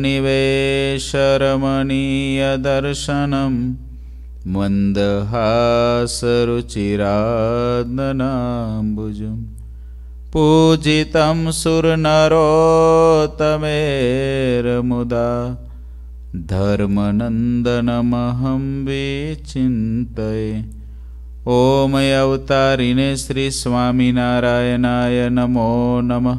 निवेशरमणीयदर्शनं मन्दहासरुचिरादनाम्बुजम् पूजितं सुरनरोत्तमेरमुदा धर्मनन्दनमहं विचिन्तये ॐ अवतारिणे श्रीस्वामिनारायणाय नमो नमः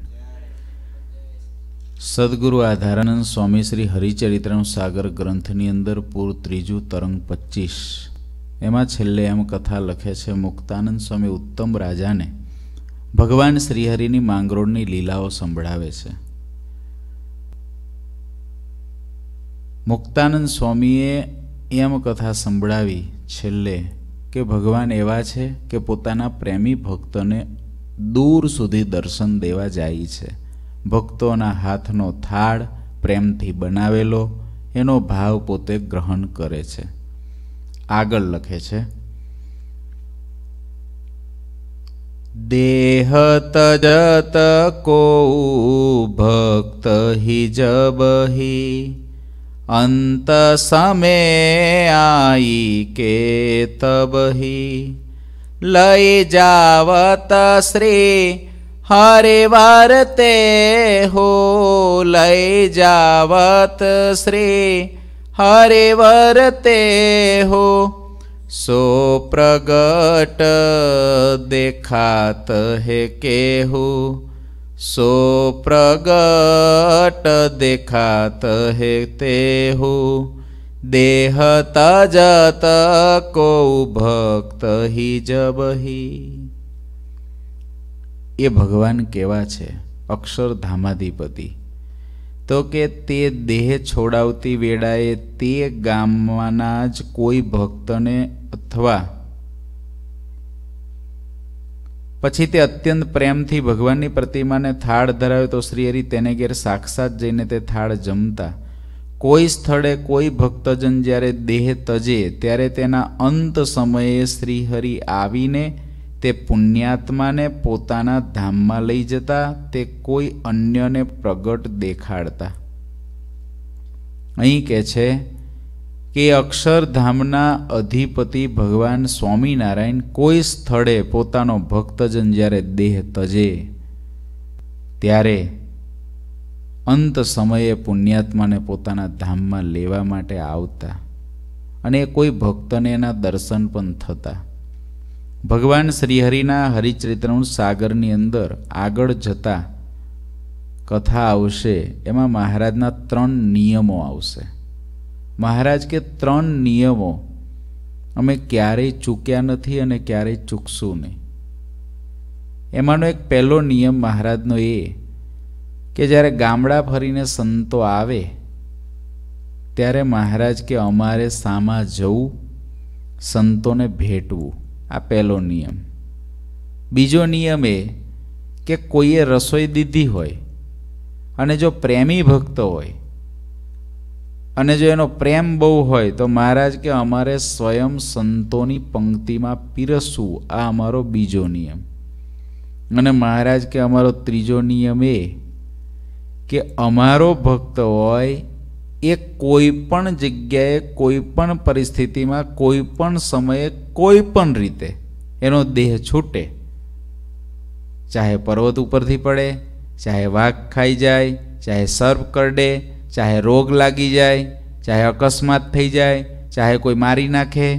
સદગુરુ આધારાનંદ સ્વામી શ્રી હરિચરિત્રનું સાગર ગ્રંથની અંદર પૂર ત્રીજું તરંગ પચીસ એમાં છેલ્લે એમ કથા લખે છે મુક્તાનંદ સ્વામી ઉત્તમ રાજાને ભગવાન શ્રીહરિની માંગરોળની લીલાઓ સંભળાવે છે મુક્તાનંદ સ્વામીએ એમ કથા સંભળાવી છેલ્લે કે ભગવાન એવા છે કે પોતાના પ્રેમી ભક્તને દૂર સુધી દર્શન દેવા જાય છે ભક્તોના હાથનો થાળ પ્રેમથી બનાવેલો એનો ભાવ પોતે ગ્રહણ કરે છે આગળ લખે છે દેહ તજત કો ભક્ત હિજબહી જબહી અંત સમે આઈ કે તબહી લઈ જાવત શ્રી हरे वारते हो लय जावत श्री हरे वरते हो सो प्रगट देखात है केहू सो प्रगट देखात है तेहू देह तजत को भक्त ही जब ही એ ભગવાન કેવા છે અક્ષરધામાધિપતિ તો કે તે દેહ છોડાવતી વેળાએ તે ગામમાંના જ કોઈ ભક્તને અથવા પછી તે અત્યંત પ્રેમથી ભગવાનની પ્રતિમાને થાળ ધરાવે તો શ્રીહરિ તેને ઘેર સાક્ષાત જઈને તે થાળ જમતા કોઈ સ્થળે કોઈ ભક્તજન જ્યારે દેહ તજે ત્યારે તેના અંત સમયે શ્રીહરિ આવીને તે પુણ્યાત્માને પોતાના ધામમાં લઈ જતા તે કોઈ અન્યને પ્રગટ દેખાડતા અહીં કહે છે કે અક્ષરધામના અધિપતિ ભગવાન સ્વામિનારાયણ કોઈ સ્થળે પોતાનો ભક્તજન જ્યારે દેહ તજે ત્યારે અંત સમયે પુણ્યાત્માને પોતાના ધામમાં લેવા માટે આવતા અને કોઈ ભક્તને એના દર્શન પણ થતા ભગવાન શ્રીહરિના હરિચરિત્રનું સાગરની અંદર આગળ જતા કથા આવશે એમાં મહારાજના ત્રણ નિયમો આવશે મહારાજ કે ત્રણ નિયમો અમે ક્યારેય ચૂક્યા નથી અને ક્યારેય ચૂકશું નહીં એમાંનો એક પહેલો નિયમ મહારાજનો એ કે જ્યારે ગામડા ફરીને સંતો આવે ત્યારે મહારાજ કે અમારે સામા જવું સંતોને ભેટવું આ પહેલો નિયમ બીજો નિયમ એ કે કોઈએ રસોઈ દીધી હોય અને જો પ્રેમી ભક્ત હોય અને જો એનો પ્રેમ બહુ હોય તો મહારાજ કે અમારે સ્વયં સંતોની પંક્તિમાં પીરસવું આ અમારો બીજો નિયમ અને મહારાજ કે અમારો ત્રીજો નિયમ એ કે અમારો ભક્ત હોય એ કોઈ પણ જગ્યાએ કોઈ પણ પરિસ્થિતિમાં કોઈ પણ સમયે કોઈ પણ રીતે એનો દેહ છૂટે ચાહે પર્વત ઉપરથી પડે ચાહે વાઘ ખાઈ જાય ચાહે સર્પ કરડે ચાહે રોગ લાગી જાય ચાહે અકસ્માત થઈ જાય ચાહે કોઈ મારી નાખે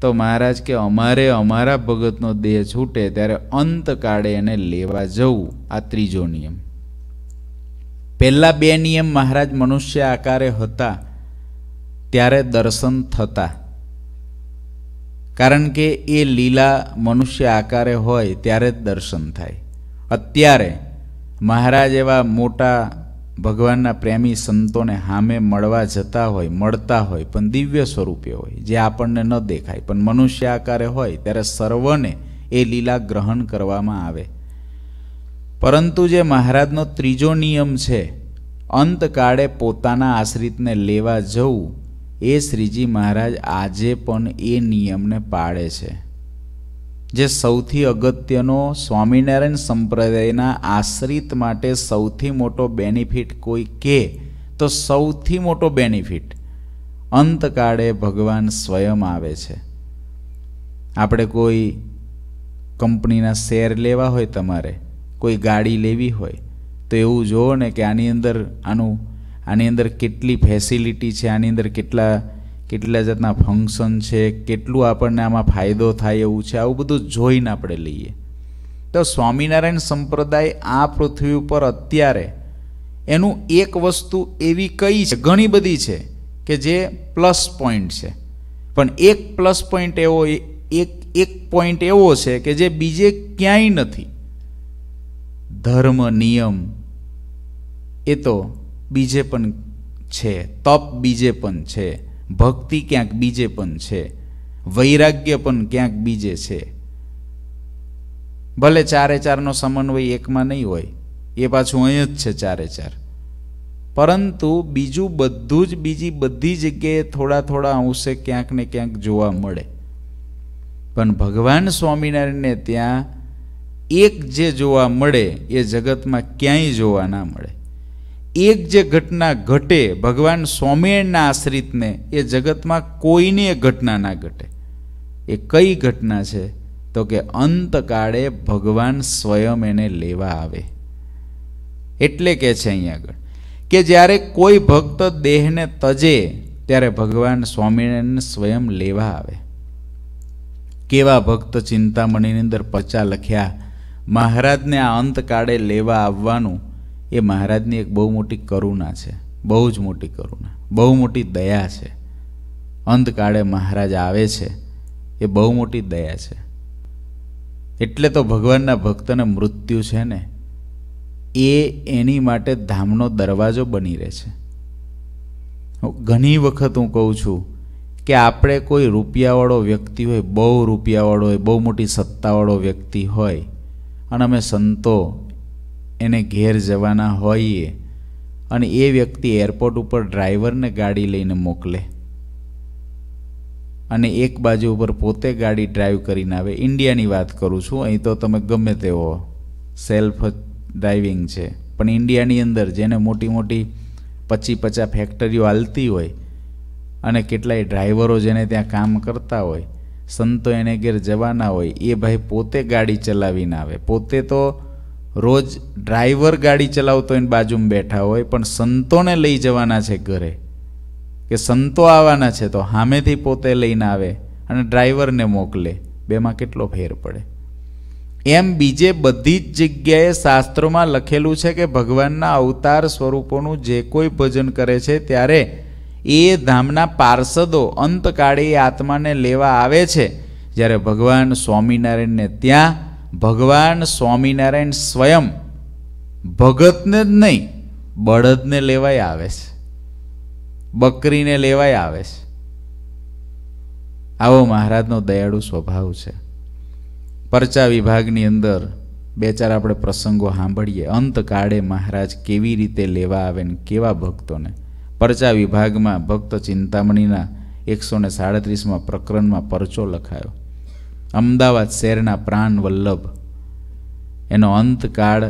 તો મહારાજ કે અમારે અમારા ભગતનો દેહ છૂટે ત્યારે અંતકાળે એને લેવા જવું આ ત્રીજો નિયમ પહેલાં બે નિયમ મહારાજ મનુષ્ય આકારે હતા ત્યારે દર્શન થતા કારણ કે એ લીલા મનુષ્ય આકારે હોય ત્યારે જ દર્શન થાય અત્યારે મહારાજ એવા મોટા ભગવાનના પ્રેમી સંતોને સામે મળવા જતા હોય મળતા હોય પણ દિવ્ય સ્વરૂપે હોય જે આપણને ન દેખાય પણ મનુષ્ય આકારે હોય ત્યારે સર્વને એ લીલા ગ્રહણ કરવામાં આવે પરંતુ જે મહારાજનો ત્રીજો નિયમ છે અંતકાળે પોતાના આશ્રિતને લેવા જવું એ શ્રીજી મહારાજ આજે પણ એ નિયમને પાળે છે જે સૌથી અગત્યનો સ્વામિનારાયણ સંપ્રદાયના આશ્રિત માટે સૌથી મોટો બેનિફિટ કોઈ કે તો સૌથી મોટો બેનિફિટ અંતકાળે ભગવાન સ્વયં આવે છે આપણે કોઈ કંપનીના શેર લેવા હોય તમારે કોઈ ગાડી લેવી હોય તો એવું જુઓ ને કે આની અંદર આનું આની અંદર કેટલી ફેસિલિટી છે આની અંદર કેટલા કેટલા જાતના ફંક્શન છે કેટલું આપણને આમાં ફાયદો થાય એવું છે આવું બધું જોઈને આપણે લઈએ તો સ્વામિનારાયણ સંપ્રદાય આ પૃથ્વી ઉપર અત્યારે એનું એક વસ્તુ એવી કઈ છે ઘણી બધી છે કે જે પ્લસ પોઈન્ટ છે પણ એક પ્લસ પોઈન્ટ એવો એક એક પોઈન્ટ એવો છે કે જે બીજે ક્યાંય નથી ધર્મ નિયમ એ તો બીજે પણ છે તપ બીજે પણ છે ભક્તિ ક્યાંક બીજે પણ છે વૈરાગ્ય પણ ક્યાંક બીજે છે ભલે ચારે ચારનો સમન્વય એકમાં નહીં હોય એ પાછું અહીં જ છે ચારે ચાર પરંતુ બીજું બધું જ બીજી બધી જગ્યાએ થોડા થોડા અંશે ક્યાંક ને ક્યાંક જોવા મળે પણ ભગવાન સ્વામિનારાયણને ત્યાં એક જે જોવા મળે એ જગતમાં ક્યાંય જોવા ના મળે એક જે ઘટના ઘટે ભગવાન સ્વામિયણના આશ્રિતને એ જગતમાં કોઈને ઘટના ના ઘટે એ કઈ ઘટના છે તો કે અંતકાળે ભગવાન સ્વયં એને લેવા આવે એટલે કે છે અહીં આગળ કે જ્યારે કોઈ ભક્ત દેહને તજે ત્યારે ભગવાન સ્વામિનારાયણ સ્વયં લેવા આવે કેવા ભક્ત ચિંતામણીની અંદર પચા લખ્યા મહારાજને આ અંતકાળે લેવા આવવાનું એ મહારાજની એક બહુ મોટી કરુણા છે બહુ જ મોટી કરુણા બહુ મોટી દયા છે અંતકાળે મહારાજ આવે છે એ બહુ મોટી દયા છે એટલે તો ભગવાનના ભક્તને મૃત્યુ છે ને એ એની માટે ધામનો દરવાજો બની રહે છે ઘણી વખત હું કહું છું કે આપણે કોઈ રૂપિયાવાળો વ્યક્તિ હોય બહુ રૂપિયાવાળો હોય બહુ મોટી સત્તાવાળો વ્યક્તિ હોય અને અમે સંતો એને ઘેર જવાના હોઈએ અને એ વ્યક્તિ એરપોર્ટ ઉપર ડ્રાઈવરને ગાડી લઈને મોકલે અને એક બાજુ ઉપર પોતે ગાડી ડ્રાઈવ કરીને આવે ઇન્ડિયાની વાત કરું છું અહીં તો તમે ગમે તેવો સેલ્ફ ડ્રાઇવિંગ છે પણ ઇન્ડિયાની અંદર જેને મોટી મોટી પચી પચાસ ફેક્ટરીઓ હાલતી હોય અને કેટલાય ડ્રાઈવરો જેને ત્યાં કામ કરતા હોય સંતો એને ઘેર જવાના હોય એ ભાઈ પોતે ગાડી ચલાવીને આવે પોતે તો રોજ ડ્રાઈવર ગાડી ચલાવતો એને બાજુમાં બેઠા હોય પણ સંતોને લઈ જવાના છે ઘરે કે સંતો આવવાના છે તો સામેથી પોતે લઈને આવે અને ડ્રાઈવરને મોકલે બેમાં કેટલો ફેર પડે એમ બીજે બધી જ જગ્યાએ શાસ્ત્રોમાં લખેલું છે કે ભગવાનના અવતાર સ્વરૂપોનું જે કોઈ ભજન કરે છે ત્યારે એ ધામના પાર્ષદો અંતકાળે એ આત્માને લેવા આવે છે જ્યારે ભગવાન સ્વામિનારાયણને ત્યાં ભગવાન સ્વામિનારાયણ સ્વયં ભગતને જ નહીં બળદને લેવાય આવે છે બકરીને લેવાય આવે છે આવો મહારાજનો દયાળુ સ્વભાવ છે પરચા વિભાગની અંદર બે ચાર આપણે પ્રસંગો સાંભળીએ અંતકાળે મહારાજ કેવી રીતે લેવા આવે ને કેવા ભક્તોને પરચા વિભાગમાં ભક્ત ચિંતામણીના એકસો ને સાડત્રીસમાં પ્રકરણમાં પરચો લખાયો અમદાવાદ શહેરના પ્રાણ વલ્લભ એનો અંતકાળ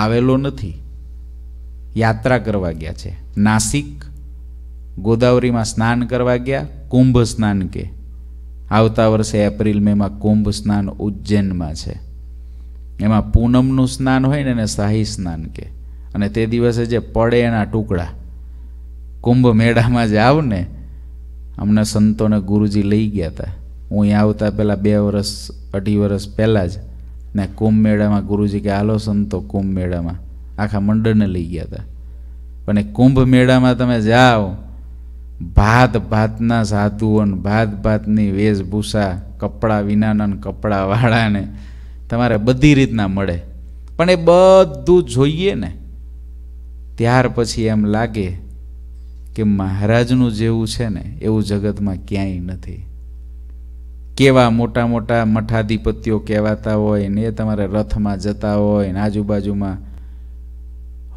આવેલો નથી યાત્રા કરવા ગયા છે નાસિક ગોદાવરીમાં સ્નાન કરવા ગયા કુંભ સ્નાન કે આવતા વર્ષે એપ્રિલ મેમાં કુંભ સ્નાન ઉજ્જૈનમાં છે એમાં પૂનમનું સ્નાન હોય ને એને શાહી સ્નાન કે અને તે દિવસે જે પડે એના ટુકડા કુંભ મેળામાં જ આવ ને હમણાં સંતોને ગુરુજી લઈ ગયા હતા હું અહીં આવતા પહેલાં બે વરસ અઢી વરસ પહેલાં જ ને કુંભ મેળામાં ગુરુજી કે હાલો સંતો કુંભ મેળામાં આખા મંડળને લઈ ગયા હતા પણ એ કુંભ મેળામાં તમે જાઓ ભાત ભાતના સાધુઓને ભાત ભાતની વેશભૂષા કપડાં વિનાના કપડાંવાળાને તમારે બધી રીતના મળે પણ એ બધું જોઈએ ને ત્યાર પછી એમ લાગે કે મહારાજનું જેવું છે ને એવું જગતમાં ક્યાંય નથી કેવા મોટા મોટા મઠાધિપતિઓ કહેવાતા હોય ને એ તમારે રથમાં જતા હોય ને આજુબાજુમાં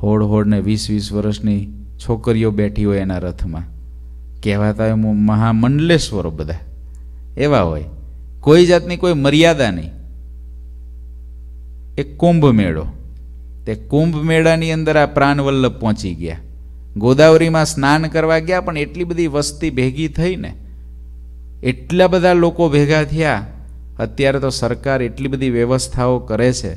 હોડ હોડને વીસ વીસ વર્ષની છોકરીઓ બેઠી હોય એના રથમાં કહેવાતા હોય મહામંડલેશ્વરો બધા એવા હોય કોઈ જાતની કોઈ મર્યાદા નહીં એ કુંભ મેળો તે કુંભ મેળાની અંદર આ પ્રાણવલ્લભ પહોંચી ગયા ગોદાવરીમાં સ્નાન કરવા ગયા પણ એટલી બધી વસ્તી ભેગી થઈને એટલા બધા લોકો ભેગા થયા અત્યારે તો સરકાર એટલી બધી વ્યવસ્થાઓ કરે છે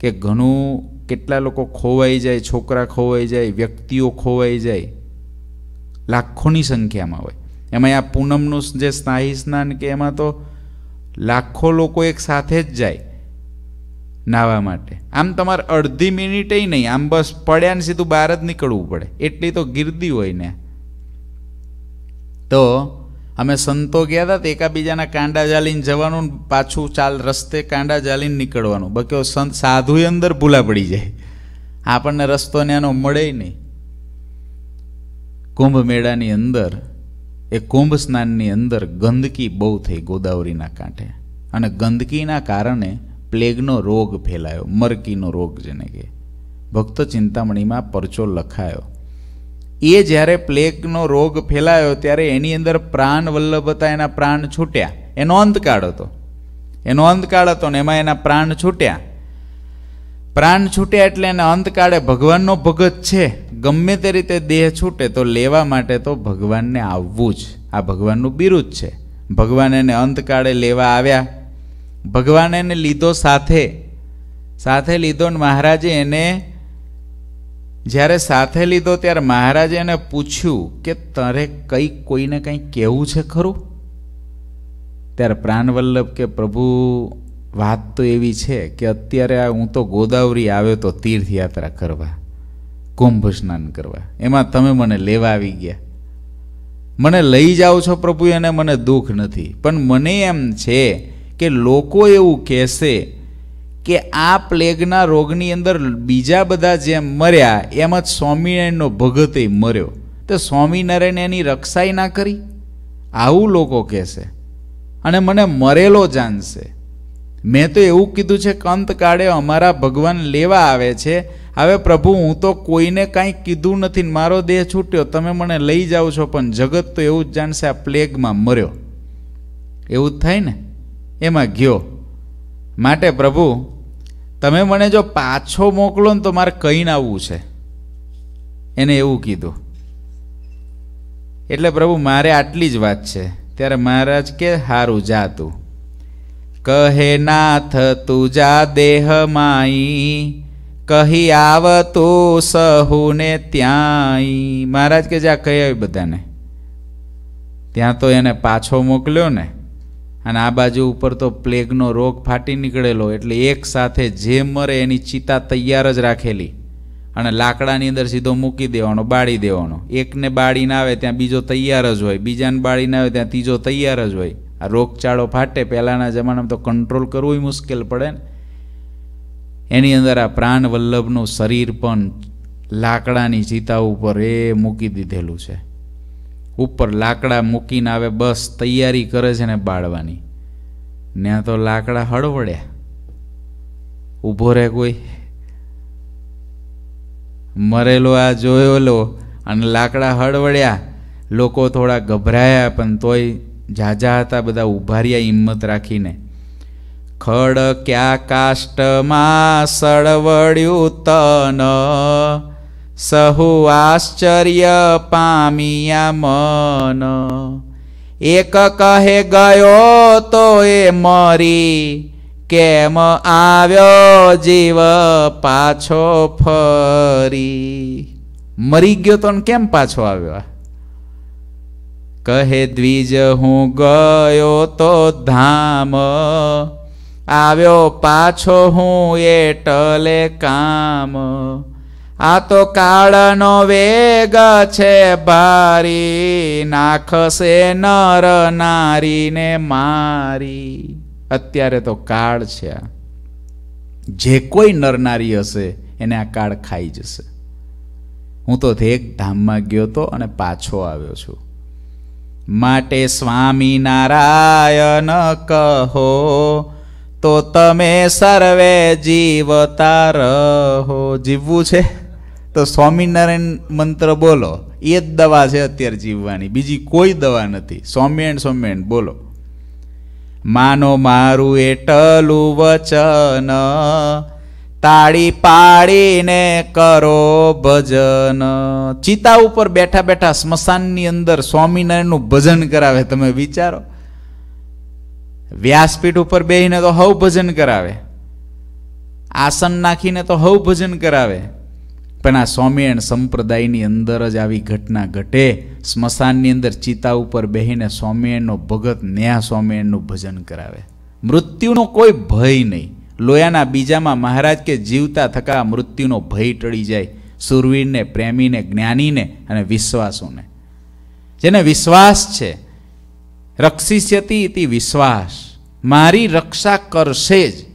કે ઘણું કેટલા લોકો ખોવાઈ જાય છોકરા ખોવાઈ જાય વ્યક્તિઓ ખોવાઈ જાય લાખોની સંખ્યામાં હોય એમાં આ પૂનમનું જે સ્નાહી સ્નાન કે એમાં તો લાખો લોકો એક સાથે જ જાય નાહવા માટે આમ તમારે અડધી મિનિટે નહીં આમ બસ પડ્યા ને સીધું બહાર જ નીકળવું પડે એટલી તો ગીર્દી હોય ને તો અમે સંતો ગયા હતા તો એકાબીજાના કાંડા જાલીને જવાનું પાછું ચાલ રસ્તે કાંડા જાલીને નીકળવાનું બક્યો સંત સાધુએ અંદર ભૂલા પડી જાય આપણને રસ્તો ને એનો મળે નહીં કુંભ મેળાની અંદર એ કુંભ સ્નાનની અંદર ગંદકી બહુ થઈ ગોદાવરીના કાંઠે અને ગંદકીના કારણે પ્લેગનો રોગ ફેલાયો મરકીનો રોગ જેને કે ભક્ત ચિંતામણીમાં પરચો લખાયો એ જ્યારે પ્લેગનો રોગ ફેલાયો ત્યારે એની અંદર પ્રાણ વલ્લભ હતા એના પ્રાણ છૂટ્યા એનો અંતકાળ હતો એનો અંતકાળ હતો ને એમાં એના પ્રાણ છૂટ્યા પ્રાણ છૂટ્યા એટલે એના અંતકાળે ભગવાનનો ભગત છે ગમે તે રીતે દેહ છૂટે તો લેવા માટે તો ભગવાનને આવવું જ આ ભગવાનનું બિરુદ છે ભગવાન એને અંતકાળે લેવા આવ્યા ભગવાને એને લીધો સાથે સાથે લીધો ને મહારાજે એને જ્યારે સાથે લીધો ત્યારે મહારાજે એને પૂછ્યું કે તારે કંઈ કોઈને કંઈ કહેવું છે ખરું ત્યારે પ્રાણવલ્લભ કે પ્રભુ વાત તો એવી છે કે અત્યારે આ હું તો ગોદાવરી આવ્યો તો તીર્થયાત્રા કરવા કુંભ સ્નાન કરવા એમાં તમે મને લેવા આવી ગયા મને લઈ જાઓ છો પ્રભુ એને મને દુઃખ નથી પણ મને એમ છે કે લોકો એવું કહેશે કે આ પ્લેગના રોગની અંદર બીજા બધા જેમ મર્યા એમ જ સ્વામિનારાયણનો ભગતે મર્યો તો સ્વામિનારાયણ એની રક્ષાઈ ના કરી આવું લોકો કહેશે અને મને મરેલો જાણશે મેં તો એવું કીધું છે કંત કાળે અમારા ભગવાન લેવા આવે છે હવે પ્રભુ હું તો કોઈને કાંઈ કીધું નથી મારો દેહ છૂટ્યો તમે મને લઈ જાઓ છો પણ જગત તો એવું જ જાણશે આ પ્લેગમાં મર્યો એવું જ થાય ને એમાં ગયો માટે પ્રભુ તમે મને જો પાછો મોકલો ને તો મારે કહીને આવવું છે એને એવું કીધું એટલે પ્રભુ મારે આટલી જ વાત છે ત્યારે મહારાજ કે સારું જા તું કહે નાથ તું જા દેહ માઈ કહી આવ તું સહુને ત્યાંય મહારાજ કે જા કહી બધાને ત્યાં તો એને પાછો મોકલ્યો ને અને આ બાજુ ઉપર તો પ્લેગનો રોગ ફાટી નીકળેલો એટલે એક સાથે જે મરે એની ચિતા તૈયાર જ રાખેલી અને લાકડાની અંદર સીધો મૂકી દેવાનો બાળી દેવાનો એકને બાળીને આવે ત્યાં બીજો તૈયાર જ હોય બીજાને બાળીને આવે ત્યાં ત્રીજો તૈયાર જ હોય આ રોગચાળો ફાટે પહેલાંના જમાનામાં તો કંટ્રોલ કરવું મુશ્કેલ પડે ને એની અંદર આ પ્રાણવલ્લભનું શરીર પણ લાકડાની ચિતા ઉપર એ મૂકી દીધેલું છે ઉપર લાકડા મૂકીને આવે બસ તૈયારી કરે છે ને બાળવાની ત્યાં તો લાકડા હળવડ્યા ઊભો રહે કોઈ મરેલો આ જોયેલો અને લાકડા હળવડ્યા લોકો થોડા ગભરાયા પણ તોય ઝાઝા હતા બધા ઊભા હિંમત રાખીને ખડ ક્યાં કાષ્ટમાં સળવડ્યું તન સહુ આશ્ચર્ય પામિયા મન એક કહે ગયો તો એ મરી કેમ આવ્યો જીવ પાછો ફરી મરી ગયો તો કેમ પાછો આવ્યો કહે દ્વિજ હું ગયો તો ધામ આવ્યો પાછો હું એટલે કામ આ તો કાળનો વેગ છે ભારી નાખશે નર નારીને મારી અત્યારે તો કાળ છે આ જે કોઈ નરનારી હશે એને આ કાળ ખાઈ જશે હું તો ધેક ધામમાં ગયો હતો અને પાછો આવ્યો છું માટે સ્વામી નારાયણ કહો તો તમે સર્વે જીવતા રહો જીવવું છે તો સ્વામિનારાયણ મંત્ર બોલો એ જ દવા છે અત્યારે જીવવાની બીજી કોઈ દવા નથી સૌમ્યણ સૌમ્યણ બોલો માનો મારું એટલું વચન તાળી પાડીને કરો ભજન ચિતા ઉપર બેઠા બેઠા સ્મશાનની અંદર સ્વામિનારાયણનું ભજન કરાવે તમે વિચારો વ્યાસપીઠ ઉપર બેહીને તો હવ ભજન કરાવે આસન નાખીને તો હવ ભજન કરાવે પણ આ સ્વામિયણ સંપ્રદાયની અંદર જ આવી ઘટના ઘટે સ્મશાનની અંદર ચિતા ઉપર બેહીને સ્વામિયણનો ભગત ન્યા સ્વામિયણનું ભજન કરાવે મૃત્યુનો કોઈ ભય નહીં લોયાના બીજામાં મહારાજ કે જીવતા થકા મૃત્યુનો ભય ટળી જાય સુરવીરને પ્રેમીને જ્ઞાનીને અને વિશ્વાસોને જેને વિશ્વાસ છે રક્ષિષ્યતી ઇતિ વિશ્વાસ મારી રક્ષા કરશે જ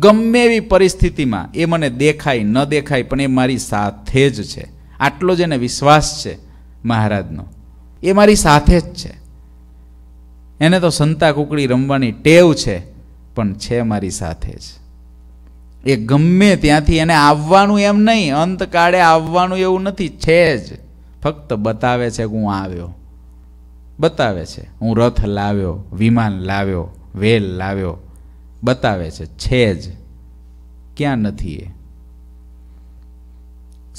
ગમે એવી પરિસ્થિતિમાં એ મને દેખાય ન દેખાય પણ એ મારી સાથે જ છે આટલો જ એને વિશ્વાસ છે મહારાજનો એ મારી સાથે જ છે એને તો સંતા કુકડી રમવાની ટેવ છે પણ છે મારી સાથે જ એ ગમે ત્યાંથી એને આવવાનું એમ નહીં અંતકાળે આવવાનું એવું નથી છે જ ફક્ત બતાવે છે કે હું આવ્યો બતાવે છે હું રથ લાવ્યો વિમાન લાવ્યો વેલ લાવ્યો બતાવે છે છે જ ક્યાં નથી એ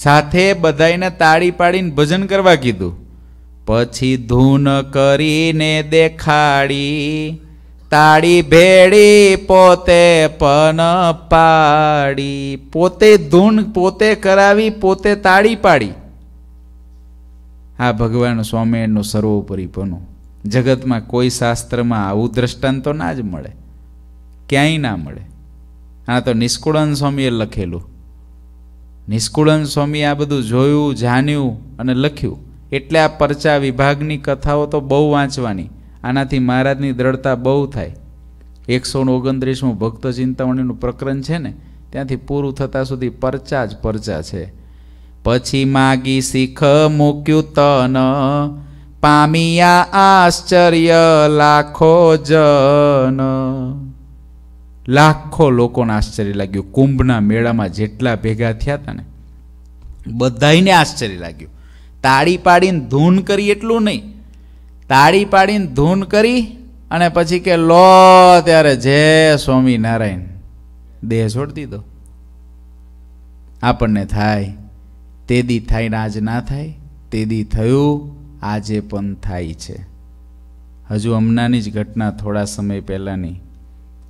સાથે બધાઈને તાળી પાડીને ભજન કરવા કીધું પછી ધૂન કરીને દેખાડી તાળી ભેડી પોતે પન પાડી પોતે ધૂન પોતે કરાવી પોતે તાળી પાડી આ ભગવાન સ્વામિનારાયણનું સર્વોપરીપણું જગતમાં કોઈ શાસ્ત્રમાં આવું દ્રષ્ટાંતો ના જ મળે ક્યાંય ના મળે આ તો નિષ્કુળન સ્વામીએ લખેલું નિષ્કુળન સ્વામી આ બધું જોયું જાણ્યું અને લખ્યું એટલે આ પરચા વિભાગની કથાઓ તો બહુ વાંચવાની આનાથી મહારાજની દ્રઢતા બહુ થાય એકસો ઓગણત્રીસમું ભક્ત ચિંતામણીનું પ્રકરણ છે ને ત્યાંથી પૂરું થતાં સુધી પરચા જ પરચા છે પછી માગી શીખ મૂક્યું તન પામિયા આશ્ચર્ય લાખો જન લાખો લોકોને આશ્ચર્ય લાગ્યું કુંભના મેળામાં જેટલા ભેગા થયા હતા ને બધાને આશ્ચર્ય લાગ્યું તાળી પાડીને ધૂન કરી એટલું નહીં તાળી પાડીને ધૂન કરી અને પછી કે લો ત્યારે જય સ્વામિનારાયણ દેહ છોડી દીધો આપણને થાય તેદી થાય ને આજ ના થાય તેદી થયું આજે પણ થાય છે હજુ હમણાંની જ ઘટના થોડા સમય પહેલાંની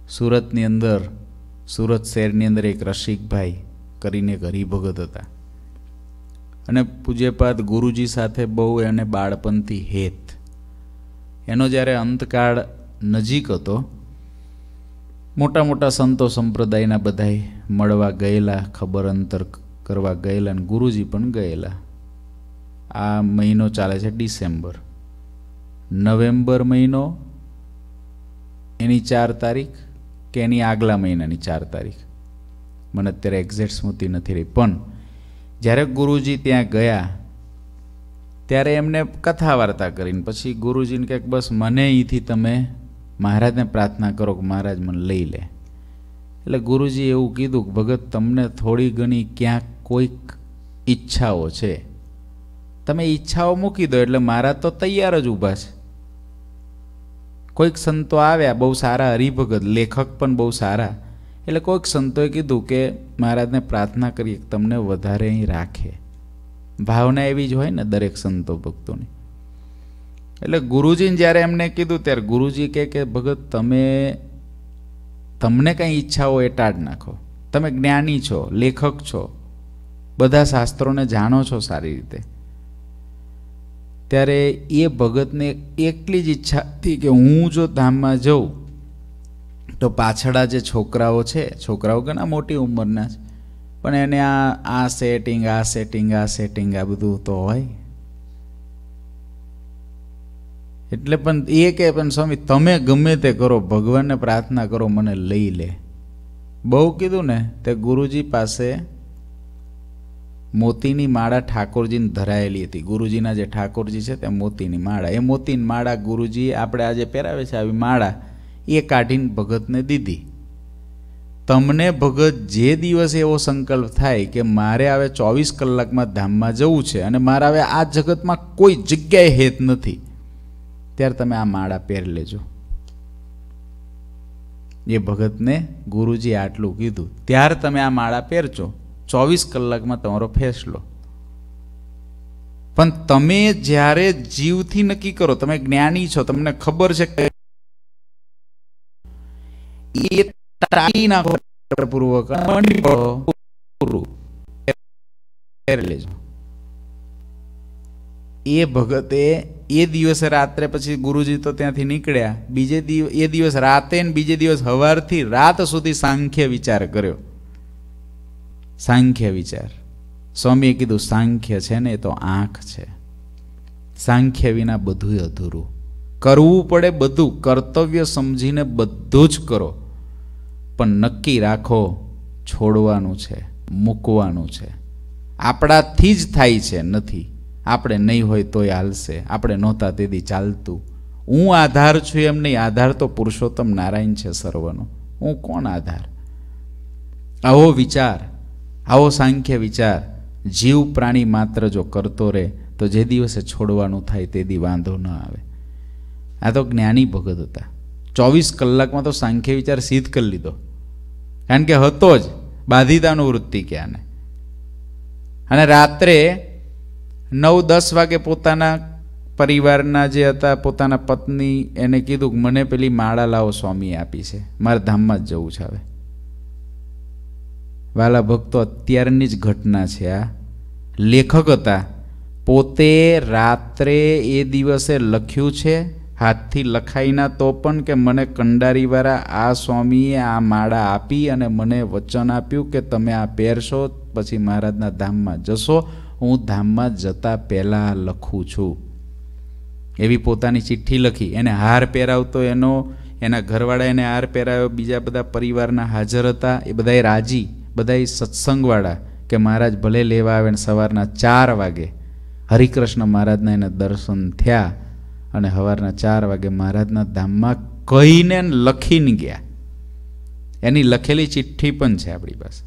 સુરતની અંદર સુરત શહેરની અંદર એક રસિકભાઈ કરીને એક હરિભગત હતા અને પૂજ્યપાદ ગુરુજી સાથે બહુ એને બાળપણથી હેત એનો જ્યારે અંતકાળ નજીક હતો મોટા મોટા સંતો સંપ્રદાયના બધાએ મળવા ગયેલા ખબર અંતર કરવા ગયેલા અને ગુરુજી પણ ગયેલા આ મહિનો ચાલે છે ડિસેમ્બર નવેમ્બર મહિનો એની ચાર તારીખ કે એની આગલા મહિનાની ચાર તારીખ મને અત્યારે એક્ઝેક્ટ સ્મૃતિ નથી રહી પણ જ્યારે ગુરુજી ત્યાં ગયા ત્યારે એમને કથા વાર્તા કરીને પછી ગુરુજીને કંઈક બસ મને અહીંથી તમે મહારાજને પ્રાર્થના કરો કે મહારાજ મને લઈ લે એટલે ગુરુજી એવું કીધું કે ભગત તમને થોડી ઘણી ક્યાંક કોઈક ઈચ્છાઓ છે તમે ઈચ્છાઓ મૂકી દો એટલે મારા તો તૈયાર જ ઊભા છે કોઈક સંતો આવ્યા બહુ સારા હરિભગત લેખક પણ બહુ સારા એટલે કોઈક સંતોએ કીધું કે મહારાજને પ્રાર્થના કરીએ તમને વધારે અહીં રાખે ભાવના એવી જ હોય ને દરેક સંતો ભક્તોની એટલે ગુરુજીને જ્યારે એમને કીધું ત્યારે ગુરુજી કહે કે ભગત તમે તમને કંઈ ઈચ્છા હોય એ ટાળ નાખો તમે જ્ઞાની છો લેખક છો બધા શાસ્ત્રોને જાણો છો સારી રીતે ત્યારે એ ભગતને એકલી જ ઈચ્છા હતી કે હું જો ધામમાં જઉં તો પાછળા જે છોકરાઓ છે છોકરાઓ ઘણા મોટી ઉંમરના છે પણ એને આ આ સેટિંગ આ સેટિંગ આ સેટિંગ આ બધું તો હોય એટલે પણ એ કે પણ સ્વામી તમે ગમે તે કરો ભગવાનને પ્રાર્થના કરો મને લઈ લે બહુ કીધું ને તે ગુરુજી પાસે મોતીની માળા ઠાકોરજીને ધરાયેલી હતી ગુરુજીના જે ઠાકોરજી છે તે મોતીની માળા એ મોતીની માળા ગુરુજી આપણે આજે પહેરાવે છે આવી માળા એ કાઢીને ભગતને દીધી તમને ભગત જે દિવસે એવો સંકલ્પ થાય કે મારે હવે ચોવીસ કલાકમાં ધામમાં જવું છે અને મારે હવે આ જગતમાં કોઈ જગ્યાએ હેત નથી ત્યારે તમે આ માળા પહેરી લેજો એ ભગતને ગુરુજી આટલું કીધું ત્યારે તમે આ માળા પહેરજો ચોવીસ કલાકમાં તમારો ફેસલો પણ તમે જ્યારે જીવથી નક્કી કરો તમે જ્ઞાની છો તમને ખબર છે કે એ ભગતે એ દિવસે રાત્રે પછી ગુરુજી તો ત્યાંથી નીકળ્યા બીજે એ દિવસ રાતે ને બીજે દિવસ સવારથી રાત સુધી સાંખ્ય વિચાર કર્યો સાંખ્ય વિચાર સ્વામીએ કીધું સાંખ્ય છે ને એ તો આંખ છે સાંખ્ય વિના બધું અધૂરું કરવું પડે બધું કર્તવ્ય સમજીને બધું જ કરો પણ નક્કી રાખો છોડવાનું છે મૂકવાનું છે આપણાથી જ થાય છે નથી આપણે નહીં હોય તોય હાલશે આપણે નહોતા તેથી ચાલતું હું આધાર છું એમ નહીં આધાર તો પુરુષોત્તમ નારાયણ છે સર્વનો હું કોણ આધાર આવો વિચાર આવો સાંખ્ય વિચાર જીવ પ્રાણી માત્ર જો કરતો રહે તો જે દિવસે છોડવાનું થાય તે દી વાંધો ન આવે આ તો જ્ઞાની ભગત હતા ચોવીસ કલાકમાં તો સાંખ્ય વિચાર સિદ્ધ કરી લીધો કારણ કે હતો જ બાધિતાનું વૃત્તિ કે આને અને રાત્રે નવ દસ વાગે પોતાના પરિવારના જે હતા પોતાના પત્ની એને કીધું કે મને પેલી માળા લાવો સ્વામીએ આપી છે મારે ધામમાં જ જવું છે હવે વાલા ભક્તો અત્યારની જ ઘટના છે આ લેખક હતા પોતે રાત્રે એ દિવસે લખ્યું છે હાથથી લખાઈના તો પણ કે મને કંડારીવાળા આ સ્વામીએ આ માળા આપી અને મને વચન આપ્યું કે તમે આ પહેરશો પછી મહારાજના ધામમાં જશો હું ધામમાં જતા પહેલાં લખું છું એવી પોતાની ચિઠ્ઠી લખી એને હાર પહેરાવતો એનો એના ઘરવાળા એને હાર પહેરાવ્યો બીજા બધા પરિવારના હાજર હતા એ બધાએ રાજી બધા સત્સંગવાળા કે મહારાજ ભલે લેવા આવે ને સવારના ચાર વાગે હરિકૃષ્ણ મહારાજના એને દર્શન થયા અને સવારના ચાર વાગે મહારાજના ધામમાં કહીને લખીને ગયા એની લખેલી ચિઠ્ઠી પણ છે આપણી પાસે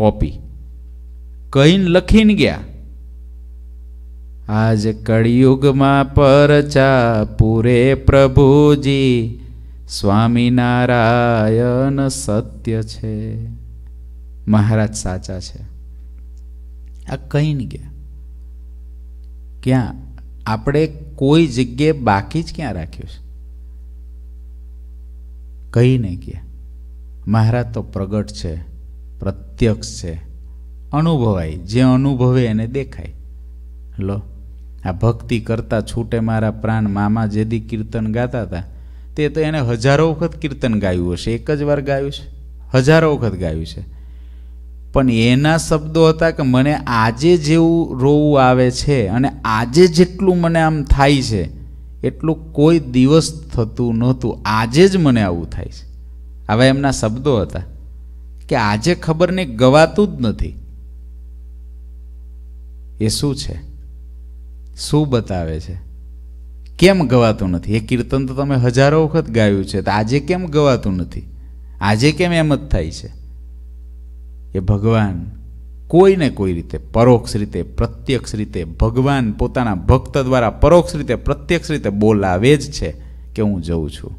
કોપી કહીને લખીને ગયા આજ કળિયુગમાં પરચા પૂરે પ્રભુજી સ્વામિનારાયણ સત્ય છે મહારાજ સાચા છે આ કંઈ ન ગયા ક્યાં આપણે કોઈ જગ્યાએ બાકી જ ક્યાં રાખ્યું છે કંઈ નહીં ગયા મહારાજ તો પ્રગટ છે પ્રત્યક્ષ છે અનુભવાય જે અનુભવે એને દેખાય લો આ ભક્તિ કરતા છૂટે મારા પ્રાણ મામા જેદી કીર્તન ગાતા હતા તે તો એણે હજારો વખત કીર્તન ગાયું હશે એક જ વાર ગાયું છે હજારો વખત ગાયું છે પણ એના શબ્દો હતા કે મને આજે જેવું રોવું આવે છે અને આજે જેટલું મને આમ થાય છે એટલું કોઈ દિવસ થતું નહોતું આજે જ મને આવું થાય છે આવા એમના શબ્દો હતા કે આજે ખબર નહીં ગવાતું જ નથી એ શું છે શું બતાવે છે કેમ ગવાતું નથી એ કીર્તન તો તમે હજારો વખત ગાયું છે તો આજે કેમ ગવાતું નથી આજે કેમ એમ જ થાય છે કે ભગવાન કોઈને કોઈ રીતે પરોક્ષ રીતે પ્રત્યક્ષ રીતે ભગવાન પોતાના ભક્ત દ્વારા પરોક્ષ રીતે પ્રત્યક્ષ રીતે બોલાવે જ છે કે હું જઉં છું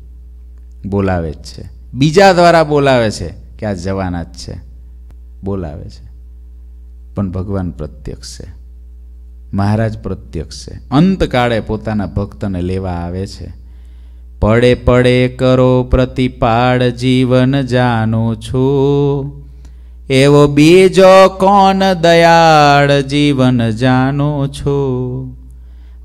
બોલાવે જ છે બીજા દ્વારા બોલાવે છે કે આ જવાના જ છે બોલાવે છે પણ ભગવાન પ્રત્યક્ષ છે મહારાજ પ્રત્યક્ષ છે અંતકાળે પોતાના ભક્તને લેવા આવે છે પડે પડે કરો પ્રતિપાળ જીવન જાણું છું એવો બીજો કોણ દયાળ જીવન જાણું છું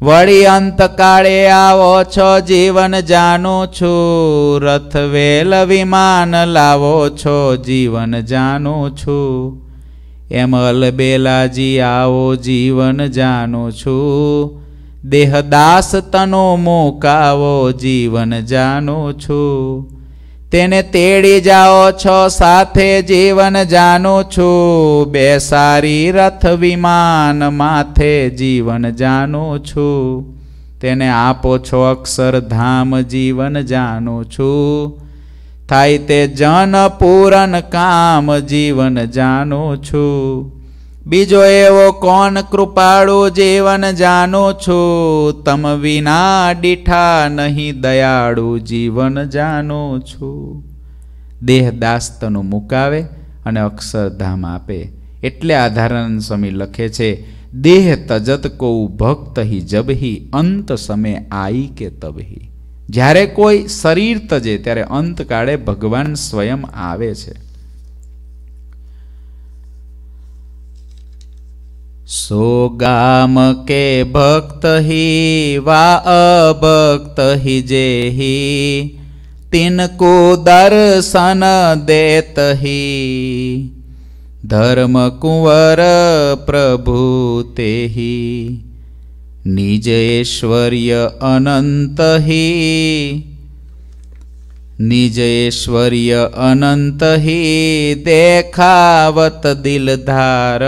વળી અંતકાળે આવો છો જીવન જાણું છું રથ વેલ વિમાન લાવો છો જીવન જાણું છું એમ અલબેલાજી આવો જીવન જાણું છું દેહદાસ તનો મુકાવો જીવન જાણું છું તેને તેડી જાઓ છો સાથે જીવન જાણું છું બેસારી રથ વિમાન માથે જીવન જાણું છું તેને આપો છો અક્ષરધામ જીવન જાણું છું થાય તે જન પૂરન કામ જીવન જાણું છું બીજો એવો કોણ કૃપાળુ જીવન જાણું છો તમ વિના દીઠા નહીં દયાળુ જીવન જાણું છો દેહ દાસ્તનું મુકાવે અને અક્ષરધામ આપે એટલે આધારણ સ્વામી લખે છે દેહ તજત કોઉ ભક્ત હિ જબહી અંત સમે આઈ કે તબહી જ્યારે કોઈ શરીર તજે ત્યારે અંત કાળે ભગવાન સ્વયં આવે છે सो भक्त ही वा अभक्त अभहिजेहि तिनको दर्शन देत ही धर्म निज ऐश्वर्य अनंत ही निज ऐश्वर्य अनंत ही देखावत धार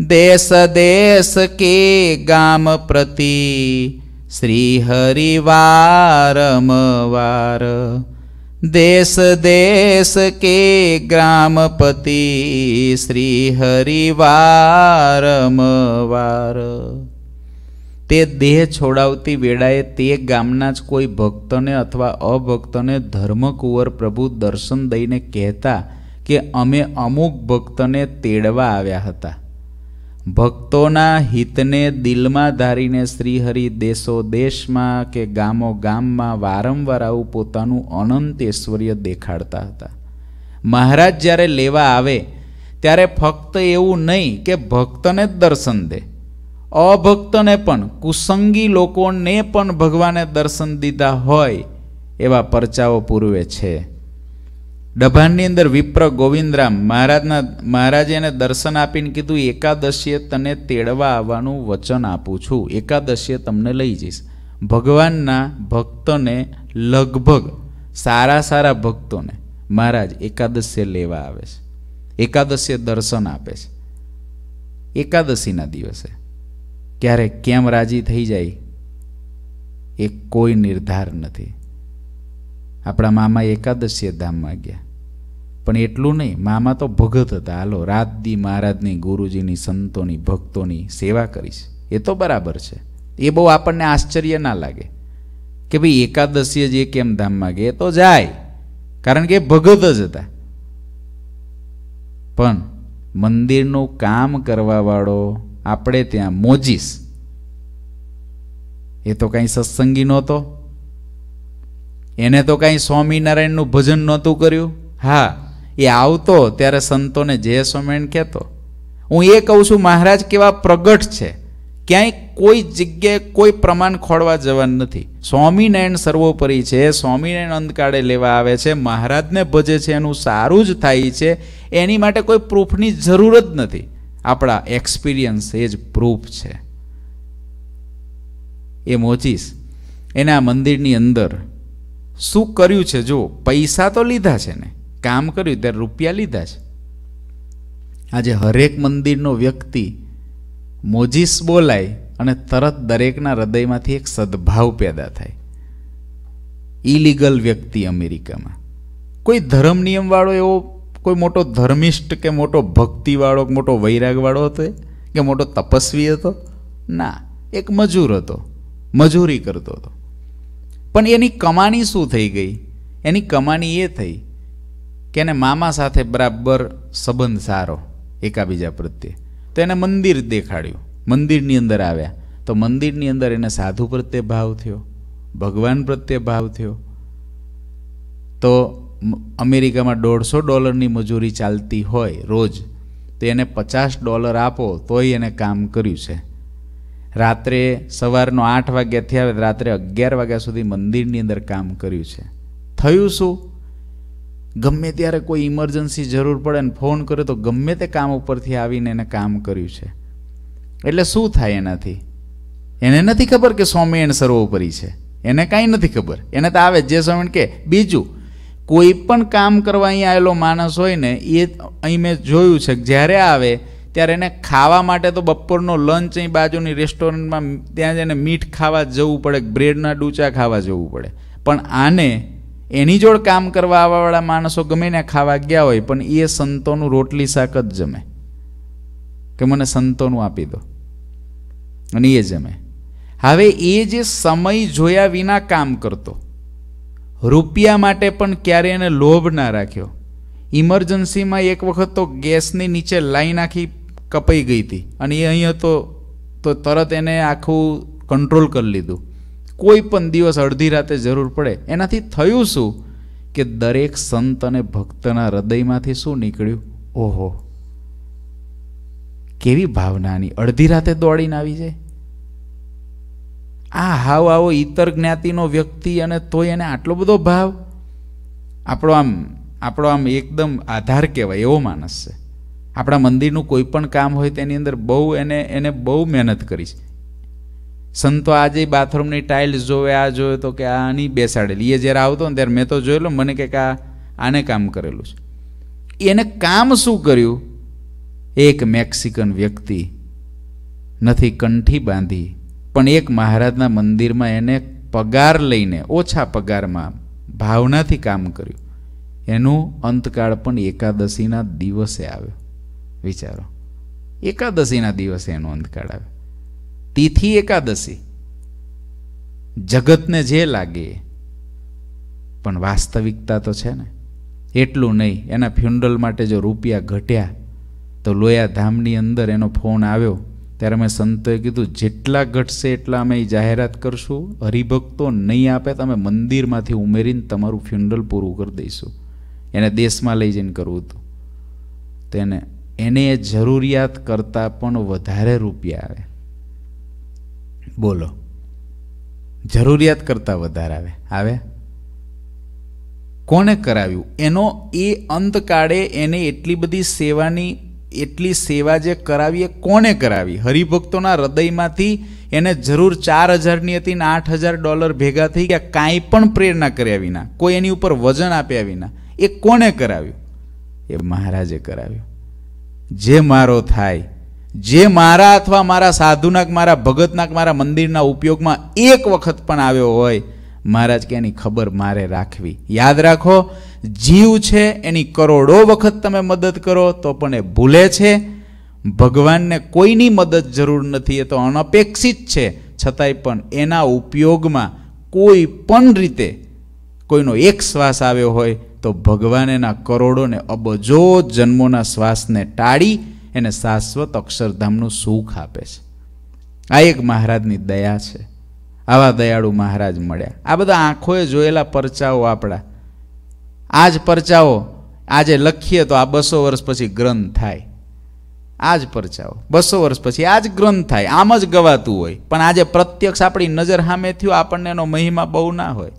દેશ દેશ કે ગામ પ્રતિ શ્રી હરિવારમવાર દેશ દેશ કે ગ્રામપતિ શ્રી હરિવારમવાર તે દેહ છોડાવતી વેળાએ તે ગામના જ કોઈ ભક્તને અથવા અભક્તને ધર્મકુંવર પ્રભુ દર્શન દઈને કહેતા કે અમે અમુક ભક્તને તેડવા આવ્યા હતા ભક્તોના હિતને દિલમાં ધારીને શ્રીહરિ દેશો દેશમાં કે ગામો ગામમાં વારંવાર આવું પોતાનું અનંત ઐશ્વર્ય દેખાડતા હતા મહારાજ જ્યારે લેવા આવે ત્યારે ફક્ત એવું નહીં કે ભક્તને જ દર્શન દે અભક્તને પણ કુસંગી લોકોને પણ ભગવાને દર્શન દીધા હોય એવા પરચાઓ પૂર્વે છે ડભાણની અંદર વિપ્ર ગોવિંદરામ મહારાજના મહારાજે એને દર્શન આપીને કીધું એકાદશીએ તને તેડવા આવવાનું વચન આપું છું એકાદશીએ તમને લઈ જઈશ ભગવાનના ભક્તોને લગભગ સારા સારા ભક્તોને મહારાજ એકાદશીએ લેવા આવે છે એકાદશીએ દર્શન આપે છે એકાદશીના દિવસે ક્યારે કેમ રાજી થઈ જાય એ કોઈ નિર્ધાર નથી આપણા મામા એકાદશીએ ધામમાં ગયા પણ એટલું નહીં મામા તો ભગત હતા હાલો રાત દી મહારાજની ગુરુજીની સંતોની ભક્તોની સેવા કરીશ એ તો બરાબર છે એ બહુ આપણને આશ્ચર્ય ના લાગે કે ભાઈ એકાદશીએ જે કેમ ધામમાં ગયા તો જાય કારણ કે ભગત જ હતા પણ મંદિરનું કામ કરવાવાળો આપણે ત્યાં મોજીસ એ તો કાંઈ સત્સંગી નહોતો એને તો કાંઈ સ્વામિનારાયણનું ભજન નહોતું કર્યું હા એ આવતો ત્યારે સંતોને જે સોમેણ કહેતો હું એ કહું છું મહારાજ કેવા પ્રગટ છે ક્યાંય કોઈ જગ્યાએ કોઈ પ્રમાણ ખોળવા જવાનું નથી સ્વામિનારાયણ સર્વોપરી છે સ્વામિનારાયણ અંધકાળે લેવા આવે છે મહારાજને ભજે છે એનું સારું જ થાય છે એની માટે કોઈ પ્રૂફની જરૂર જ નથી આપણા એક્સપિરિયન્સ એ જ પ્રૂફ છે એ મોચીસ એના મંદિરની અંદર શું કર્યું છે જો પૈસા તો લીધા છે ને કામ કર્યું ત્યારે રૂપિયા લીધા છે આજે હરેક મંદિરનો વ્યક્તિ મોજીસ બોલાય અને તરત દરેકના હૃદયમાંથી એક સદભાવ પેદા થાય ઇલીગલ વ્યક્તિ અમેરિકામાં કોઈ ધર્મ નિયમવાળો એવો કોઈ મોટો ધર્મિષ્ઠ કે મોટો ભક્તિવાળો કે મોટો વૈરાગવાળો હતો કે મોટો તપસ્વી હતો ના એક મજૂર હતો મજૂરી કરતો હતો પણ એની કમાણી શું થઈ ગઈ એની કમાણી એ થઈ કે એને મામા સાથે બરાબર સંબંધ સારો એકાબીજા પ્રત્યે તો એને મંદિર દેખાડ્યું મંદિરની અંદર આવ્યા તો મંદિરની અંદર એને સાધુ પ્રત્યે ભાવ થયો ભગવાન પ્રત્યે ભાવ થયો તો અમેરિકામાં દોઢસો ડોલરની મજૂરી ચાલતી હોય રોજ તો એને પચાસ ડોલર આપો તોય એને કામ કર્યું છે રાત્રે સવારનો આઠ વાગ્યાથી આવે રાત્રે અગિયાર વાગ્યા સુધી મંદિરની અંદર કામ કર્યું છે થયું શું ગમે ત્યારે કોઈ ઇમરજન્સી જરૂર પડે ને ફોન કરે તો ગમે તે કામ ઉપરથી આવીને એને કામ કર્યું છે એટલે શું થાય એનાથી એને નથી ખબર કે સ્વામી સર્વોપરી છે એને કાંઈ નથી ખબર એને તો આવે જે સ્વામી કે બીજું કોઈ પણ કામ કરવા અહીં આવેલો માણસ હોય ને એ અહીં મેં જોયું છે જ્યારે આવે ત્યારે એને ખાવા માટે તો બપોરનો લંચ અહીં બાજુની રેસ્ટોરન્ટમાં ત્યાં જ એને મીઠ ખાવા જવું પડે બ્રેડના ડૂચા ખાવા જવું પડે પણ આને એની જોડ કામ કરવા આવવાવાળા માણસો ગમે ને ખાવા ગયા હોય પણ એ સંતોનું રોટલી શાક જ જમે કે મને સંતોનું આપી દો અને એ જમે હવે એ જે સમય જોયા વિના કામ કરતો રૂપિયા માટે પણ ક્યારેય એને લોભ ના રાખ્યો ઇમરજન્સીમાં એક વખત તો ગેસની નીચે લાઈન આખી કપાઈ ગઈ હતી અને એ અહીં હતો તો તરત એને આખું કંટ્રોલ કરી લીધું કોઈ પણ દિવસ અડધી રાતે જરૂર પડે એનાથી થયું શું કે દરેક સંત અને ભક્તના હૃદયમાંથી શું નીકળ્યું ઓહો કેવી ભાવનાની અડધી રાતે દોડીને આવી જાય આ હાવ આવો ઈતર જ્ઞાતિનો વ્યક્તિ અને તોય એને આટલો બધો ભાવ આપણો આમ આપણો આમ એકદમ આધાર કહેવાય એવો માણસ છે આપણા મંદિરનું કોઈ પણ કામ હોય તેની અંદર બહુ એને એને બહુ મહેનત કરી છે સંતો આજે બાથરૂમની ટાઇલ્સ જોવે આ જોવે તો કે આની બેસાડેલી એ જ્યારે આવતો ને ત્યારે મેં તો જોયેલો મને કે આ આને કામ કરેલું છે એને કામ શું કર્યું એક મેક્સિકન વ્યક્તિ નથી કંઠી બાંધી પણ એક મહારાજના મંદિરમાં એને પગાર લઈને ઓછા પગારમાં ભાવનાથી કામ કર્યું એનું અંતકાળ પણ એકાદશીના દિવસે આવ્યો વિચારો એકાદશીના દિવસે એનો અંતકાળ આવ્યો તિથિ એકાદશી જગતને જે લાગે પણ વાસ્તવિકતા તો છે ને એટલું નહીં એના ફ્યુન્ડલ માટે જો રૂપિયા ઘટ્યા તો લોયા ધામની અંદર એનો ફોન આવ્યો ત્યારે મેં સંતોએ કીધું જેટલા ઘટશે એટલા અમે એ જાહેરાત કરશું હરિભક્તો નહીં આપે તમે મંદિરમાંથી ઉમેરીને તમારું ફ્યુન્ડલ પૂરું કરી દઈશું એને દેશમાં લઈ જઈને કરવું હતું તેને એને જરૂરિયાત કરતાં પણ વધારે રૂપિયા આવે બોલો જરૂરિયાત કરતાં વધારે આવે આવે કોણે કરાવ્યું એનો એ અંત કાળે એને એટલી બધી સેવાની એટલી સેવા જે કરાવી એ કોણે કરાવી હરિભક્તોના હૃદયમાંથી એને જરૂર ચાર હજારની હતી ને આઠ હજાર ડોલર ભેગા થઈ ગયા કાંઈ પણ પ્રેરણા કર્યા વિના કોઈ એની ઉપર વજન આપ્યા વિના એ કોણે કરાવ્યું એ મહારાજે કરાવ્યું જે મારો થાય જે મારા અથવા મારા સાધુના કે મારા ભગતના કે મારા મંદિરના ઉપયોગમાં એક વખત પણ આવ્યો હોય મહારાજ કે એની ખબર મારે રાખવી યાદ રાખો જીવ છે એની કરોડો વખત તમે મદદ કરો તો પણ એ ભૂલે છે ભગવાનને કોઈની મદદ જરૂર નથી એ તો અનપેક્ષિત છે છતાંય પણ એના ઉપયોગમાં કોઈ પણ રીતે કોઈનો એક શ્વાસ આવ્યો હોય તો ભગવાન એના કરોડોને અબજો જન્મોના શ્વાસને ટાળી એને શાશ્વત અક્ષરધામનું સુખ આપે છે આ એક મહારાજની દયા છે આવા દયાળુ મહારાજ મળ્યા આ બધા આંખોએ જોયેલા પરચાઓ આપણા આ જ પરચાઓ આજે લખીએ તો આ બસો વર્ષ પછી ગ્રંથ થાય આ જ પરચાઓ બસો વર્ષ પછી આ જ ગ્રંથ થાય આમ જ ગવાતું હોય પણ આજે પ્રત્યક્ષ આપણી નજર સામે થયું આપણને એનો મહિમા બહુ ના હોય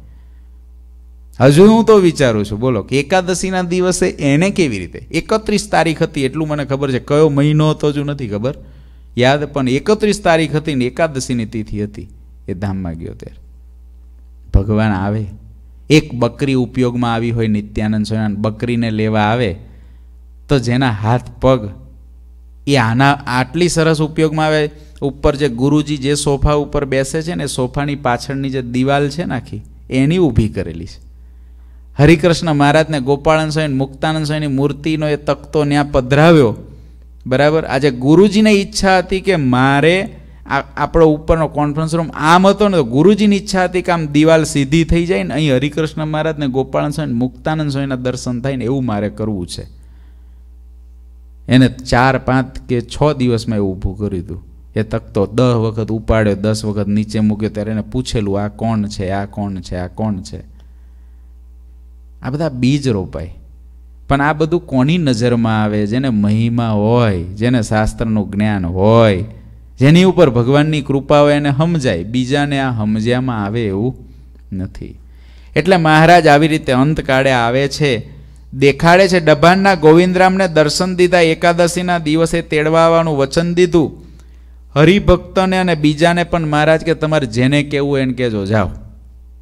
હજુ હું તો વિચારું છું બોલો કે એકાદશીના દિવસે એને કેવી રીતે એકત્રીસ તારીખ હતી એટલું મને ખબર છે કયો મહિનો હતો હજુ નથી ખબર યાદ પણ એકત્રીસ તારીખ હતી ને એકાદશીની તિથિ હતી એ ધામમાં ગયો ત્યારે ભગવાન આવે એક બકરી ઉપયોગમાં આવી હોય નિત્યાનંદ સ્વામિનારાયણ બકરીને લેવા આવે તો જેના હાથ પગ એ આના આટલી સરસ ઉપયોગમાં આવે ઉપર જે ગુરુજી જે સોફા ઉપર બેસે છે ને સોફાની પાછળની જે દિવાલ છે ને આખી એની ઊભી કરેલી છે હરિકૃષ્ણ મહારાજને ગોપાળન સ્વામી મુક્તાનંદ સ્વામીની મૂર્તિનો એ તખતો ત્યાં પધરાવ્યો બરાબર આજે ગુરુજીને ઈચ્છા હતી કે મારે આપણો ઉપરનો કોન્ફરન્સ રૂમ આમ હતો ને તો ગુરુજીની ઈચ્છા હતી કે આમ દિવાલ સીધી થઈ જાય ને અહીં હરિકૃષ્ણ મહારાજને ને ગોપાળન સ્વામી મુક્તાનંદ સ્વામીના દર્શન થાય ને એવું મારે કરવું છે એને ચાર પાંચ કે છ દિવસમાં એવું ઊભું કર્યું હતું એ તકતો દસ વખત ઉપાડ્યો દસ વખત નીચે મૂક્યો ત્યારે એને પૂછેલું આ કોણ છે આ કોણ છે આ કોણ છે આ બધા બીજ રોપાય પણ આ બધું કોની નજરમાં આવે જેને મહિમા હોય જેને શાસ્ત્રનું જ્ઞાન હોય જેની ઉપર ભગવાનની કૃપા હોય એને સમજાય બીજાને આ સમજ્યામાં આવે એવું નથી એટલે મહારાજ આવી રીતે અંતકાળે આવે છે દેખાડે છે ડભાનના ગોવિંદરામને દર્શન દીધા એકાદશીના દિવસે તેડવાવાનું વચન દીધું હરિભક્તને અને બીજાને પણ મહારાજ કે તમારે જેને કહેવું એને કહેજો જાઓ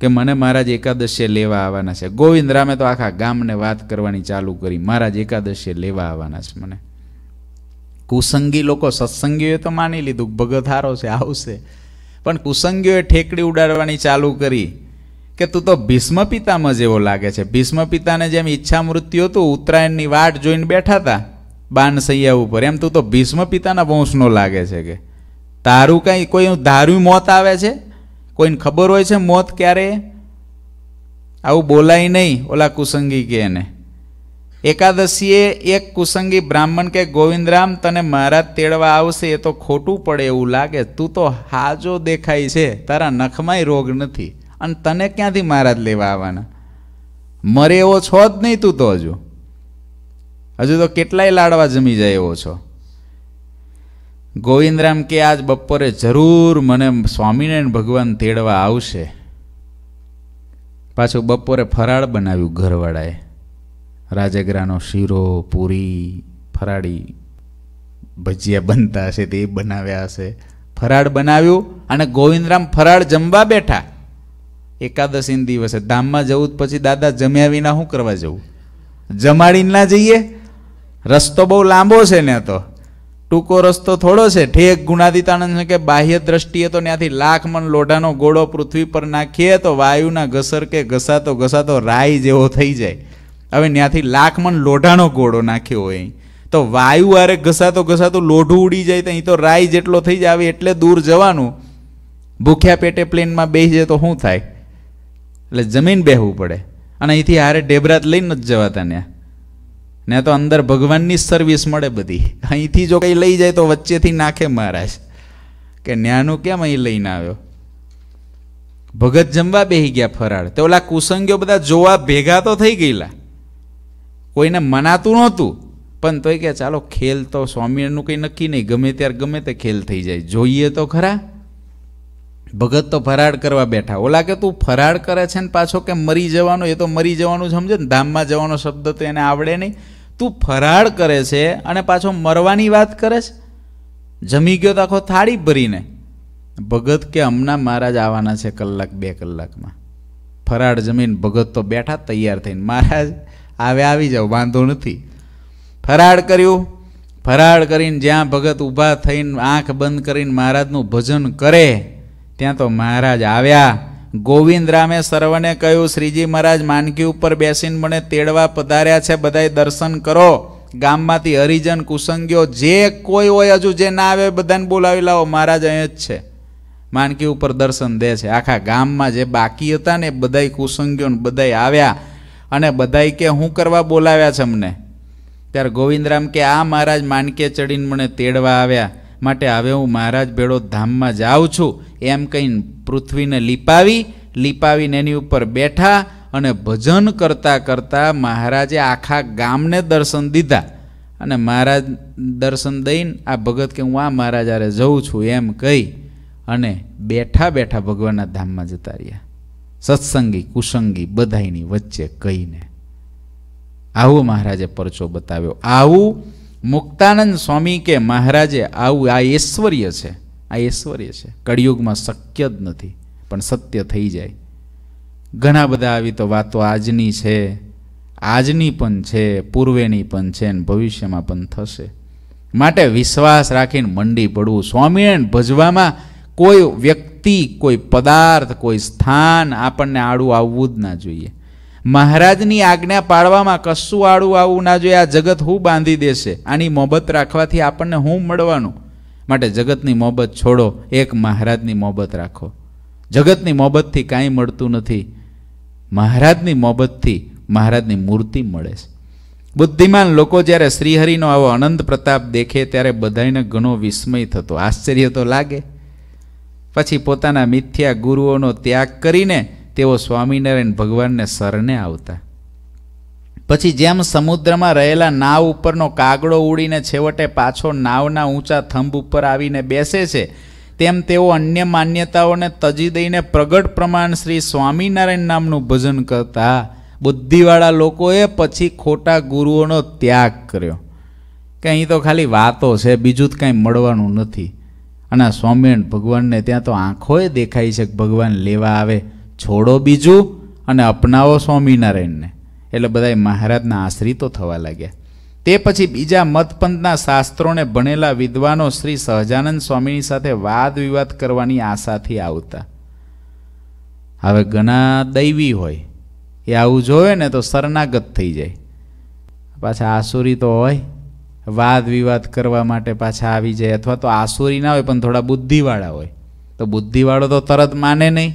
કે મને મહારાજ એકાદશીએ લેવા આવવાના છે ગોવિંદ રામે તો આખા ગામને વાત કરવાની ચાલુ કરી મહારાજ એકાદશીએ લેવા આવવાના છે મને કુસંગી લોકો સત્સંગીઓએ તો માની લીધું ભગત હારો છે આવશે પણ કુસંગીઓએ ઠેકડી ઉડાડવાની ચાલુ કરી કે તું તો ભીષ્મ પિતામાં જેવો લાગે છે ભીષ્મ પિતાને જેમ ઈચ્છા મૃત્યુ હતું ઉત્તરાયણની વાટ જોઈને બેઠા હતા બાનસૈયા ઉપર એમ તું તો ભીષ્મ પિતાના વંશનો લાગે છે કે તારું કાંઈ કોઈ ધાર્યું મોત આવે છે કોઈને ખબર હોય છે મોત ક્યારે આવું બોલાય નહીં ઓલા કુસંગી કે એને એકાદશીએ એક કુસંગી બ્રાહ્મણ કે ગોવિંદરામ તને મહારાજ તેડવા આવશે એ તો ખોટું પડે એવું લાગે તું તો હાજો દેખાય છે તારા નખમાંય રોગ નથી અને તને ક્યાંથી મહારાજ લેવા આવવાના મરે એવો છો જ નહીં તું તો હજુ હજુ તો કેટલાય લાડવા જમી જાય એવો છો ગોવિંદરામ કે આજ બપોરે જરૂર મને સ્વામિનારાયણ ભગવાન તેડવા આવશે પાછું બપોરે ફરાળ બનાવ્યું ઘરવાળાએ રાજગરાનો શીરો પૂરી ફરાળી ભજીયા બનતા હશે તે બનાવ્યા હશે ફરાળ બનાવ્યું અને ગોવિંદરામ ફરાળ જમવા બેઠા એકાદશી દિવસે ધામમાં જવું પછી દાદા જમ્યા વિના શું કરવા જવું જમાડીને ના જઈએ રસ્તો બહુ લાંબો છે ને તો ટૂંકો રસ્તો થોડો છે ઠેક ગુણાદિતાનંદ કે બાહ્ય દ્રષ્ટિએ તો ત્યાંથી લાખ મન લોઢાનો ગોળો પૃથ્વી પર નાખીએ તો વાયુના ઘસર કે ઘસાતો ઘસાતો રાઈ જેવો થઈ જાય હવે ત્યાંથી લાખ મન લોઢાનો ગોળો નાખ્યો હોય તો વાયુ આરે ઘસાતો ઘસાતો લોઢું ઉડી જાય તો અહીં તો રાઈ જેટલો થઈ જાય આવી એટલે દૂર જવાનું ભૂખ્યા પેટે પ્લેનમાં બેસી જાય તો શું થાય એટલે જમીન બેહવું પડે અને અહીંથી હારે ઢેબરાત લઈને જ જવાતા ત્યાં ને તો અંદર ભગવાનની જ સર્વિસ મળે બધી અહીંથી જો કંઈ લઈ જાય તો વચ્ચેથી નાખે મહારાજ કે ન્યાનું કેમ અહીં લઈને આવ્યો ભગત જમવા બેહી ગયા ફરાળ તો ઓલા કુસંગીઓ બધા જોવા ભેગા તો થઈ ગયેલા કોઈને મનાતું નહોતું પણ તોય કે ચાલો ખેલ તો સ્વામિનારાયણનું કંઈ નક્કી નહીં ગમે ત્યારે ગમે તે ખેલ થઈ જાય જોઈએ તો ખરા ભગત તો ફરાળ કરવા બેઠા ઓલા કે તું ફરાળ કરે છે ને પાછો કે મરી જવાનો એ તો મરી જવાનું સમજે ને ધામમાં જવાનો શબ્દ તો એને આવડે નહીં તું ફરાળ કરે છે અને પાછો મરવાની વાત કરે છે જમી ગયો તો આખો થાળી ભરીને ભગત કે હમણાં મહારાજ આવવાના છે કલાક બે કલાકમાં ફરાળ જમીન ભગત તો બેઠા તૈયાર થઈને મહારાજ આવે આવી જાઓ વાંધો નથી ફરાળ કર્યું ફરાળ કરીને જ્યાં ભગત ઊભા થઈને આંખ બંધ કરીને મહારાજનું ભજન કરે ત્યાં તો મહારાજ આવ્યા ગોવિંદરામે સર્વને કહ્યું શ્રીજી મહારાજ માનકી ઉપર બેસીને મને તેડવા પધાર્યા છે બધાએ દર્શન કરો ગામમાંથી હરિજન કુસંગીઓ જે કોઈ હોય હજુ જે ના આવે બધાને બોલાવી લાવો મહારાજ અહીં જ છે માનકી ઉપર દર્શન દે છે આખા ગામમાં જે બાકી હતા ને બધાય કુસંગીઓ બધાય આવ્યા અને બધાય કે હું કરવા બોલાવ્યા છે અમને ત્યારે ગોવિંદરામ કે આ મહારાજ માનકે ચડીને મને તેડવા આવ્યા માટે હવે હું મહારાજ ભેળો ધામમાં જાઉં છું એમ કહીને પૃથ્વીને લીપાવી લીપાવીને એની ઉપર બેઠા અને ભજન કરતાં કરતાં મહારાજે આખા ગામને દર્શન દીધા અને મહારાજ દર્શન દઈને આ ભગત કે હું આ મહારાજ આરે જઉં છું એમ કહી અને બેઠા બેઠા ભગવાનના ધામમાં જતા રહ્યા સત્સંગી કુસંગી બધાઈની વચ્ચે કહીને આવું મહારાજે પરચો બતાવ્યો આવું મુક્તાનંદ સ્વામી કે મહારાજે આવું આ ઐશ્વર્ય છે આ ઐશ્વર્ય છે કળિયુગમાં શક્ય જ નથી પણ સત્ય થઈ જાય ઘણા બધા આવી તો વાતો આજની છે આજની પણ છે પૂર્વેની પણ છે અને ભવિષ્યમાં પણ થશે માટે વિશ્વાસ રાખીને મંડી પડવું સ્વામીને ભજવામાં કોઈ વ્યક્તિ કોઈ પદાર્થ કોઈ સ્થાન આપણને આડું આવવું જ ના જોઈએ મહારાજની આજ્ઞા પાળવામાં કશું વાળું આવું ના જોઈએ આ જગત હું બાંધી દેશે આની મોબત રાખવાથી આપણને હું મળવાનું માટે જગતની મોબત છોડો એક મહારાજની મોબત રાખો જગતની મોબતથી કાંઈ મળતું નથી મહારાજની મોબતથી મહારાજની મૂર્તિ મળે છે બુદ્ધિમાન લોકો જ્યારે શ્રીહરિનો આવો અનંત પ્રતાપ દેખે ત્યારે બધાને ઘણો વિસ્મય થતો આશ્ચર્ય તો લાગે પછી પોતાના મિથ્યા ગુરુઓનો ત્યાગ કરીને તેઓ સ્વામિનારાયણ ભગવાનને શરણે આવતા પછી જેમ સમુદ્રમાં રહેલા નાવ ઉપરનો કાગડો ઉડીને છેવટે પાછો નાવના ઊંચા થંભ ઉપર આવીને બેસે છે તેમ તેઓ અન્ય માન્યતાઓને તજી દઈને પ્રગટ પ્રમાણ શ્રી સ્વામિનારાયણ નામનું ભજન કરતા બુદ્ધિવાળા લોકોએ પછી ખોટા ગુરુઓનો ત્યાગ કર્યો કે અહીં તો ખાલી વાતો છે બીજું જ કાંઈ મળવાનું નથી અને સ્વામિનારાયણ ભગવાનને ત્યાં તો આંખોએ દેખાય છે કે ભગવાન લેવા આવે છોડો બીજું અને અપનાવો સ્વામિનારાયણને એટલે બધાએ મહારાજના આશ્રિતો થવા લાગ્યા તે પછી બીજા મતપંથના શાસ્ત્રોને ભણેલા વિદ્વાનો શ્રી સહજાનંદ સ્વામીની સાથે વાદ વિવાદ કરવાની આશાથી આવતા હવે ઘણા દૈવી હોય એ આવું જોવે ને તો શરણાગત થઈ જાય પાછા આસુરી તો હોય વાદ વિવાદ કરવા માટે પાછા આવી જાય અથવા તો આસુરી ના હોય પણ થોડા બુદ્ધિવાળા હોય તો બુદ્ધિવાળો તો તરત માને નહીં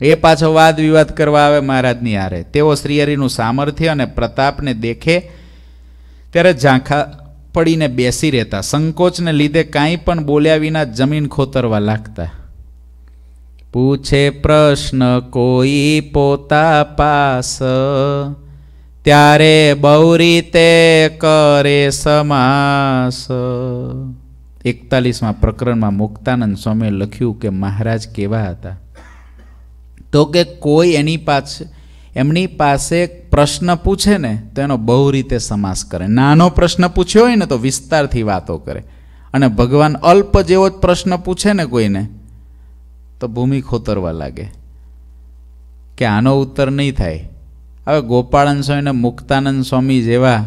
એ પાછો વાદ વિવાદ કરવા આવે મહારાજની હારે તેઓ શ્રીહરિનું સામર્થ્ય અને પ્રતાપને દેખે ત્યારે ઝાંખા પડીને બેસી રહેતા સંકોચને લીધે કાંઈ પણ બોલ્યા વિના જમીન ખોતરવા લાગતા પૂછે પ્રશ્ન કોઈ પોતા પાસ ત્યારે બહુ રીતે કરે સમાસ એકતાલીસમાં પ્રકરણમાં મુક્તાનંદ સ્વામીએ લખ્યું કે મહારાજ કેવા હતા તો કે કોઈ એની પાસે એમની પાસે પ્રશ્ન પૂછે ને તો એનો બહુ રીતે સમાસ કરે નાનો પ્રશ્ન પૂછ્યો હોય ને તો વિસ્તારથી વાતો કરે અને ભગવાન અલ્પ જેવો જ પ્રશ્ન પૂછે ને કોઈને તો ભૂમિ ખોતરવા લાગે કે આનો ઉત્તર નહીં થાય હવે ગોપાળન સ્વામી અને મુક્તાનંદ સ્વામી જેવા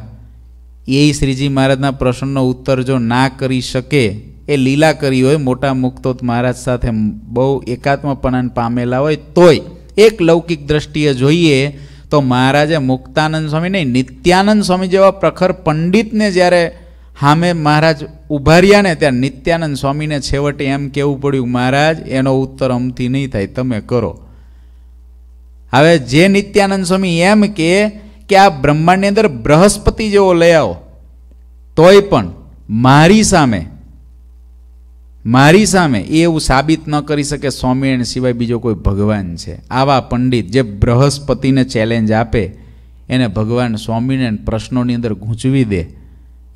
એ શ્રીજી મહારાજના પ્રશ્નનો ઉત્તર જો ના કરી શકે એ લીલા કરી હોય મોટા મુક્તોત મહારાજ સાથે બહુ એકાત્મપણન પામેલા હોય તોય એક લૌકિક દ્રષ્ટિએ જોઈએ તો મહારાજે મુક્તાનંદ સ્વામી નહીં નિત્યાનંદ સ્વામી જેવા પ્રખર પંડિતને જ્યારે હામે મહારાજ ઉભા રહ્યા ને ત્યારે નિત્યાનંદ સ્વામીને છેવટે એમ કહેવું પડ્યું મહારાજ એનો ઉત્તર અમથી નહીં થાય તમે કરો હવે જે નિત્યાનંદ સ્વામી એમ કે કે આ બ્રહ્માંડની અંદર બૃહસ્પતિ જેવો લઈ આવો તોય પણ મારી સામે મારી સામે એ એવું સાબિત ન કરી શકે સ્વામિનારાયણ સિવાય બીજો કોઈ ભગવાન છે આવા પંડિત જે બૃહસ્પતિને ચેલેન્જ આપે એને ભગવાન સ્વામિનારાયણ પ્રશ્નોની અંદર ગૂંચવી દે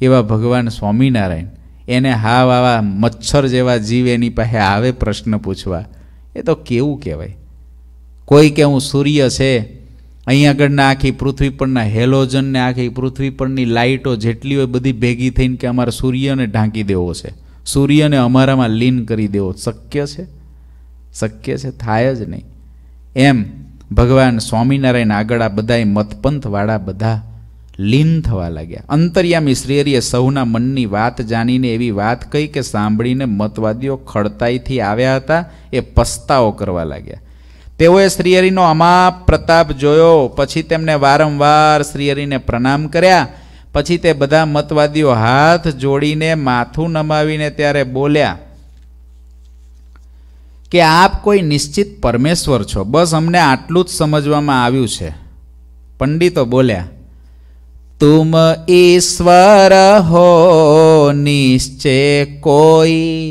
એવા ભગવાન સ્વામિનારાયણ એને હાવ આવા મચ્છર જેવા જીવ એની પાસે આવે પ્રશ્ન પૂછવા એ તો કેવું કહેવાય કોઈ કે હું સૂર્ય છે અહીંયા આગળના આખી પૃથ્વી પરના હેલોજનને આખી પૃથ્વી પરની લાઇટો જેટલી હોય બધી ભેગી થઈને કે અમારે સૂર્યને ઢાંકી દેવો છે સૂર્યને અમારામાં લીન કરી દેવો શક્ય છે શક્ય છે થાય જ નહીં એમ ભગવાન સ્વામિનારાયણ આગળ આ બધાય મતપંથવાળા બધા લીન થવા લાગ્યા અંતર્યામી શ્રીહરિએ સૌના મનની વાત જાણીને એવી વાત કહી કે સાંભળીને મતવાદીઓ ખડતાઈથી આવ્યા હતા એ પસ્તાવો કરવા લાગ્યા તેઓએ શ્રીહરિનો અમાપ પ્રતાપ જોયો પછી તેમને વારંવાર શ્રીહરિને પ્રણામ કર્યા પછી તે બધા મતવાદીઓ હાથ જોડીને માથું નમાવીને ત્યારે બોલ્યા કે આપ કોઈ નિશ્ચિત પરમેશ્વર છો બસ અમને આટલું જ સમજવામાં આવ્યું છે પંડિતો બોલ્યા તુમ ઈશ્વર હો નિશ્ચે કોઈ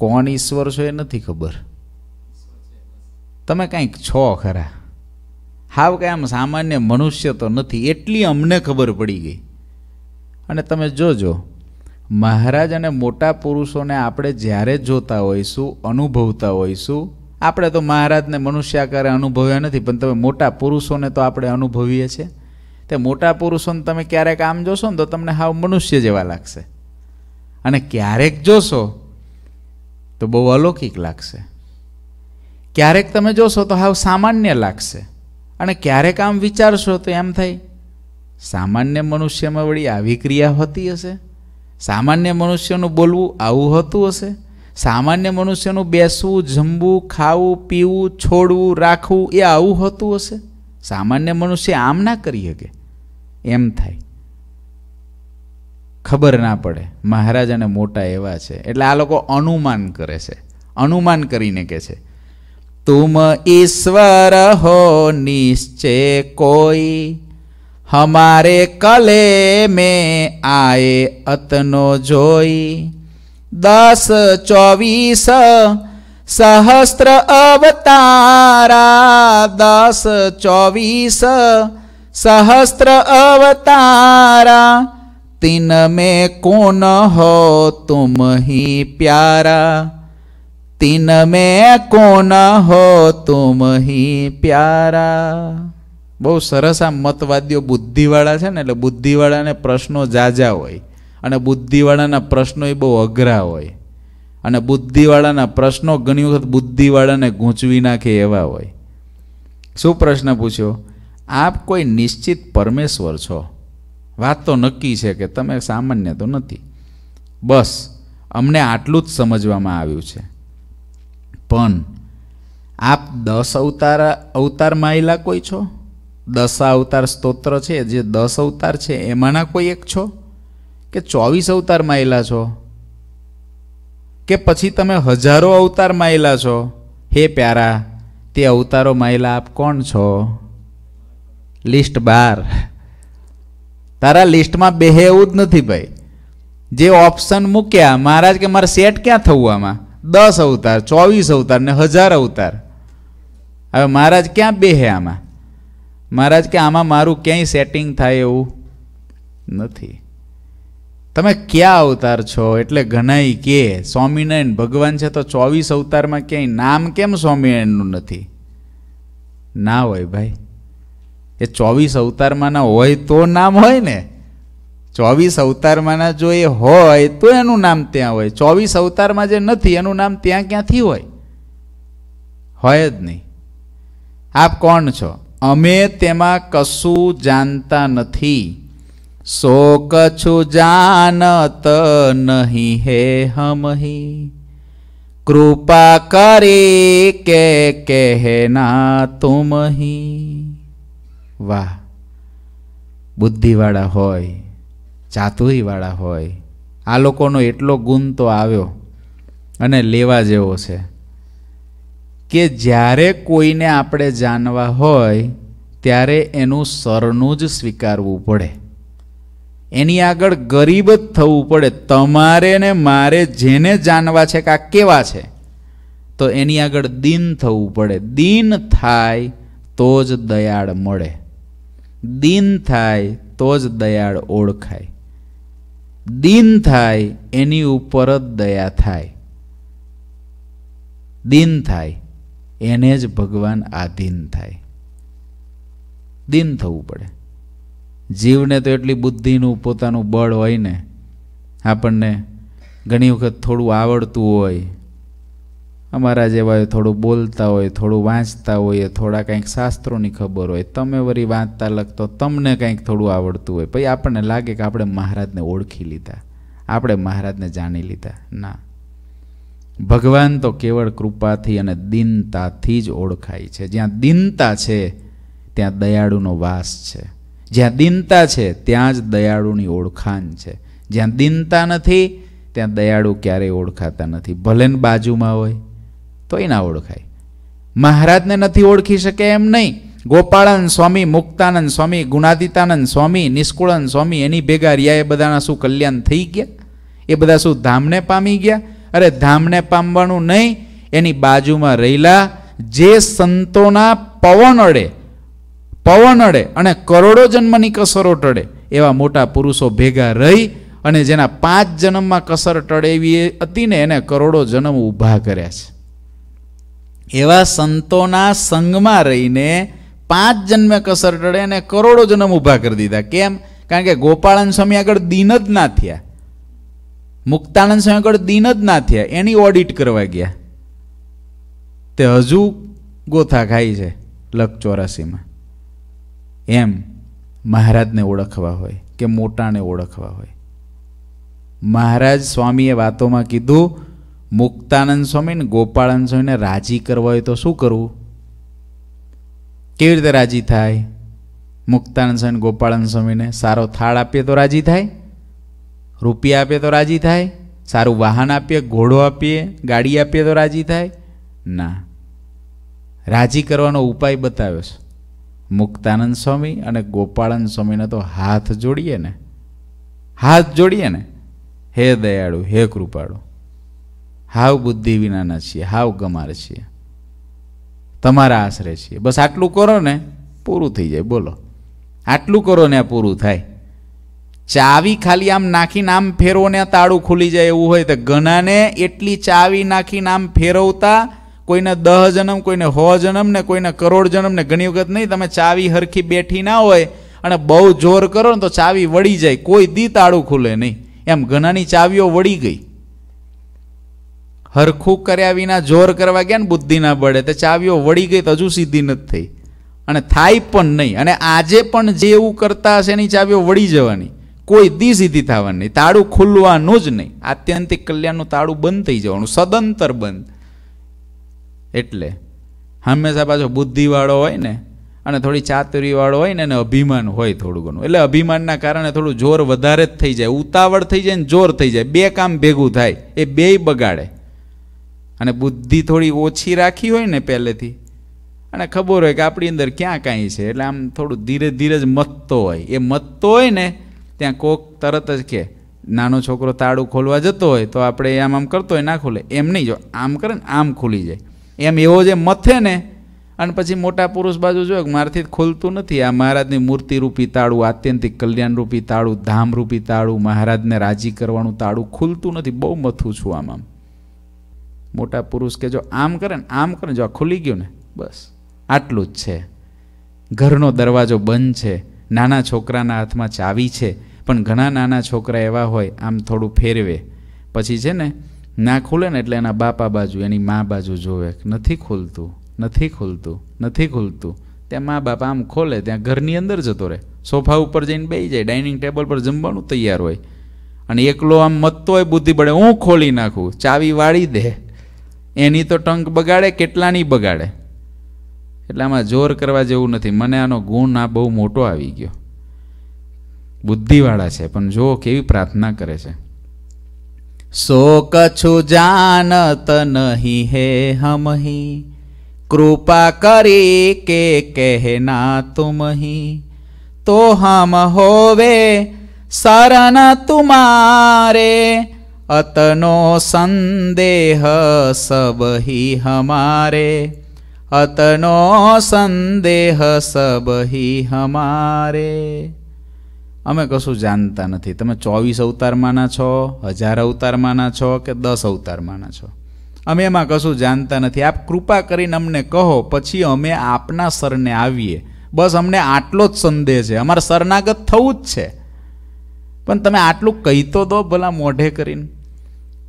કોણ ઈશ્વર છો એ નથી ખબર તમે કંઈક છો ખરા હાવ કે આમ સામાન્ય મનુષ્ય તો નથી એટલી અમને ખબર પડી ગઈ અને તમે જોજો મહારાજ અને મોટા પુરુષોને આપણે જ્યારે જોતા હોઈશું અનુભવતા હોઈશું આપણે તો મહારાજને મનુષ્યાકારે અનુભવ્યા નથી પણ તમે મોટા પુરુષોને તો આપણે અનુભવીએ છીએ તે મોટા પુરુષોને તમે ક્યારેક આમ જોશો ને તો તમને હાવ મનુષ્ય જેવા લાગશે અને ક્યારેક જોશો તો બહુ અલૌકિક લાગશે ક્યારેક તમે જોશો તો હાવ સામાન્ય લાગશે અને ક્યારેક આમ વિચારશો તો એમ થાય સામાન્ય મનુષ્યમાં વળી આવી ક્રિયા હોતી હશે સામાન્ય મનુષ્યનું બોલવું આવું હોતું હશે સામાન્ય મનુષ્યનું બેસવું જમવું ખાવું પીવું છોડવું રાખવું એ આવું હોતું હશે સામાન્ય મનુષ્ય આમ ના કરી શકે એમ થાય ખબર ના પડે મહારાજ અને મોટા એવા છે એટલે આ લોકો અનુમાન કરે છે અનુમાન કરીને કહે છે तुम ईश्वर हो निश्चय कोई हमारे कले में आए अतनो जोई दस चौबीस सहस्त्र अवतारा दस चौबीस सहस्त्र अवतारा तीन में कौन हो तुम ही प्यारा तीन में કોન હો તુમ હી પ્યારા બહુ સરસ આ મતવાદીઓ બુદ્ધિવાળા છે ને એટલે બુદ્ધિવાળાને પ્રશ્નો જાજા હોય અને બુદ્ધિવાળાના પ્રશ્નો એ બહુ અઘરા હોય અને બુદ્ધિવાળાના પ્રશ્નો ઘણી વખત બુદ્ધિવાળાને ગૂંચવી નાખે એવા હોય શું પ્રશ્ન પૂછ્યો આપ કોઈ નિશ્ચિત પરમેશ્વર છો વાત તો નક્કી છે કે તમે સામાન્ય તો નથી બસ અમને આટલું જ સમજવામાં આવ્યું છે પણ આપ દસ અવતાર અવતારમાં આવેલા કોઈ છો દસ અવતાર સ્તોત્ર છે જે દસ અવતાર છે એમાંના કોઈ એક છો કે ચોવીસ અવતારમાં આવેલા છો કે પછી તમે હજારો અવતારમાં આવેલા છો હે પ્યારા તે અવતારો માયેલા આપ કોણ છો લિસ્ટ બાર તારા લિસ્ટમાં બેહે એવું જ નથી ભાઈ જે ઓપ્શન મૂક્યા મહારાજ કે મારે સેટ ક્યાં થવું આમાં દસ અવતાર ચોવીસ અવતાર ને હજાર અવતાર હવે મહારાજ ક્યાં બે હે આમાં મહારાજ કે આમાં મારું ક્યાંય સેટિંગ થાય એવું નથી તમે ક્યાં અવતાર છો એટલે ઘણાય કે સ્વામિનારાયણ ભગવાન છે તો ચોવીસ અવતારમાં ક્યાંય નામ કેમ સ્વામિનારાયણનું નથી ના હોય ભાઈ એ ચોવીસ અવતારમાંના હોય તો નામ હોય ને ચોવીસ અવતારમાંના જો એ હોય તો એનું નામ ત્યાં હોય ચોવીસ અવતારમાં જે નથી એનું નામ ત્યાં ક્યાંથી હોય હોય જ નહીં આપ કોણ છો અમે તેમાં કશું જાણતા નથી સો કછું જાનત નહીં હે હમહી કૃપા કરી કે કહેના તુમહી વાહ બુદ્ધિવાળા હોય ચાતુરીવાળા હોય આ લોકોનો એટલો ગુણ તો આવ્યો અને લેવા જેવો છે કે જ્યારે કોઈને આપણે જાણવા હોય ત્યારે એનું સરનું જ સ્વીકારવું પડે એની આગળ ગરીબ જ થવું પડે તમારે ને મારે જેને જાણવા છે કે આ કેવા છે તો એની આગળ દિન થવું પડે દિન થાય તો જ દયાળ મળે દિન થાય તો જ દયાળ ઓળખાય દિન થાય એની ઉપર જ દયા થાય દિન થાય એને જ ભગવાન આધીન થાય દિન થવું પડે જીવને તો એટલી બુદ્ધિનું પોતાનું બળ હોય ને આપણને ઘણી વખત થોડું આવડતું હોય અમારા જેવા હોય થોડું બોલતા હોય થોડું વાંચતા હોય થોડા કંઈક શાસ્ત્રોની ખબર હોય તમે વરી વાંચતા લખતો તમને કંઈક થોડું આવડતું હોય પછી આપણને લાગે કે આપણે મહારાજને ઓળખી લીધા આપણે મહારાજને જાણી લીધા ના ભગવાન તો કેવળ કૃપાથી અને દિનતાથી જ ઓળખાય છે જ્યાં દિનતા છે ત્યાં દયાળુનો વાસ છે જ્યાં દિનતા છે ત્યાં જ દયાળુની ઓળખાણ છે જ્યાં દિનતા નથી ત્યાં દયાળુ ક્યારેય ઓળખાતા નથી ભલે બાજુમાં હોય તો એ ના ઓળખાય મહારાજને નથી ઓળખી શકે એમ નહીં ગોપાળાનંદ સ્વામી મુક્તાનંદ સ્વામી ગુણાદિતાનંદ સ્વામી નિષ્કુળાનંદ સ્વામી એની ભેગા રહ્યા એ બધાના શું કલ્યાણ થઈ ગયા એ બધા શું ધામને પામી ગયા અરે ધામને પામવાનું નહીં એની બાજુમાં રહેલા જે સંતોના પવન અડે પવન અડે અને કરોડો જન્મની કસરો ટળે એવા મોટા પુરુષો ભેગા રહી અને જેના પાંચ જન્મમાં કસર ટળે એવી હતી ને એને કરોડો જન્મ ઊભા કર્યા છે એવા સંતોના સંગમાં રહીને પાંચ જન્મ કસર ટળે અને કરોડો જન્મ ઊભા કરી દીધા કેમ કારણ કે ગોપાળન સ્વામી આગળ દિન જ ના થયા મુક્તાનંદ સ્વામી આગળ દિન જ ના થયા એની ઓડિટ કરવા ગયા તે હજુ ગોથા ખાઈ છે લક ચોરાસીમાં એમ મહારાજને ઓળખવા હોય કે મોટાને ઓળખવા હોય મહારાજ સ્વામીએ વાતોમાં કીધું મુક્તાનંદ સ્વામીને ને ગોપાળાનંદ સ્વામીને રાજી કરવા હોય તો શું કરવું કેવી રીતે રાજી થાય મુક્તાનંદ સ્વામી ગોપાળાનંદ સ્વામીને સારો થાળ આપીએ તો રાજી થાય રૂપિયા આપીએ તો રાજી થાય સારું વાહન આપીએ ઘોડો આપીએ ગાડી આપીએ તો રાજી થાય ના રાજી કરવાનો ઉપાય બતાવ્યો છે મુક્તાનંદ સ્વામી અને ગોપાળાનંદ સ્વામીને તો હાથ જોડીએ ને હાથ જોડીએ ને હે દયાળુ હે કૃપાળુ હાવ બુદ્ધિ વિનાના છીએ હાવ ગમાર છીએ તમારા આશરે છીએ બસ આટલું કરો ને પૂરું થઈ જાય બોલો આટલું કરો ને પૂરું થાય ચાવી ખાલી આમ નાખીને આમ ફેરવો ને તાળું ખુલી જાય એવું હોય તો ગનાને એટલી ચાવી નાખીને આમ ફેરવતા કોઈને દહ જન્મ કોઈને હો જન્મ ને કોઈને કરોડ જન્મ ને ઘણી વખત નહીં તમે ચાવી હરખી બેઠી ના હોય અને બહુ જોર કરો ને તો ચાવી વળી જાય કોઈ દી તાળું ખુલે નહીં એમ ઘણાની ચાવીઓ વળી ગઈ હરખું કર્યા વિના જોર કરવા ગયા ને બુદ્ધિ ના બળે તો ચાવીઓ વળી ગઈ તો હજુ સીધી નથી થઈ અને થાય પણ નહીં અને આજે પણ જે એવું કરતા હશે એની ચાવીઓ વળી જવાની કોઈ દી સીધી થવાની નહીં તાળું ખુલવાનું જ નહીં આત્યંતિક કલ્યાણનું તાળું બંધ થઈ જવાનું સદંતર બંધ એટલે હંમેશા પાછો બુદ્ધિવાળો હોય ને અને થોડી ચાતુરીવાળો હોય ને એને અભિમાન હોય થોડું ઘણું એટલે અભિમાનના કારણે થોડું જોર વધારે જ થઈ જાય ઉતાવળ થઈ જાય ને જોર થઈ જાય બે કામ ભેગું થાય એ બેય બગાડે અને બુદ્ધિ થોડી ઓછી રાખી હોય ને પહેલેથી અને ખબર હોય કે આપણી અંદર ક્યાં કાંઈ છે એટલે આમ થોડું ધીરે ધીરે જ મથતો હોય એ મતતો હોય ને ત્યાં કોક તરત જ કે નાનો છોકરો તાળું ખોલવા જતો હોય તો આપણે આમ આમ કરતો હોય ના ખોલે એમ નહીં જો આમ કરે ને આમ ખુલી જાય એમ એવો જે મથે ને અને પછી મોટા પુરુષ બાજુ જોયો મારાથી ખુલતું નથી આ મહારાજની મૂર્તિરૂપી તાળું આત્યંતિક કલ્યાણરૂપી તાળું ધામરૂપી તાળું મહારાજને રાજી કરવાનું તાળું ખુલતું નથી બહુ મથું છું આમ આમ મોટા પુરુષ કે જો આમ કરે ને આમ કરે જો આ ખુલી ગયું ને બસ આટલું જ છે ઘરનો દરવાજો બંધ છે નાના છોકરાના હાથમાં ચાવી છે પણ ઘણા નાના છોકરા એવા હોય આમ થોડું ફેરવે પછી છે ને ના ખુલે ને એટલે એના બાપા બાજુ એની મા બાજુ જોવે નથી ખુલતું નથી ખુલતું નથી ખુલતું ત્યાં મા બાપ આમ ખોલે ત્યાં ઘરની અંદર જતો રહે સોફા ઉપર જઈને બેસી જાય ડાઇનિંગ ટેબલ પર જમવાનું તૈયાર હોય અને એકલો આમ મતતો હોય બુદ્ધિ પડે હું ખોલી નાખું ચાવી વાળી દે એની તો ટંક બગાડે કેટલાની બગાડે એટલામાં જોર કરવા જેવું નથી મને આનો ગુણ આ બહુ મોટો આવી ગયો બુદ્ધિવાળા છે પણ જો કેવી પ્રાર્થના કરે છે સો કછુ જાનત નહીં હે હમહી કૃપા કરી કે કહેના તુમહી તો હમ હોવે શરણ તુમારે અતનો સંદેહ सब હમારે અતનો સંદેહ સબહી હમારે અમે કશું જાણતા નથી તમે ચોવીસ અવતારમાંના છો હજાર અવતારમાંના છો કે દસ અવતારમાંના છો અમે એમાં કશું જાણતા નથી આપ કૃપા કરીને અમને કહો પછી અમે આપના સરને આવીએ બસ અમને આટલો જ સંદેહ છે અમારે શરણાગત થવું જ છે પણ તમે આટલું કહી તો દો ભલા મોઢે કરીને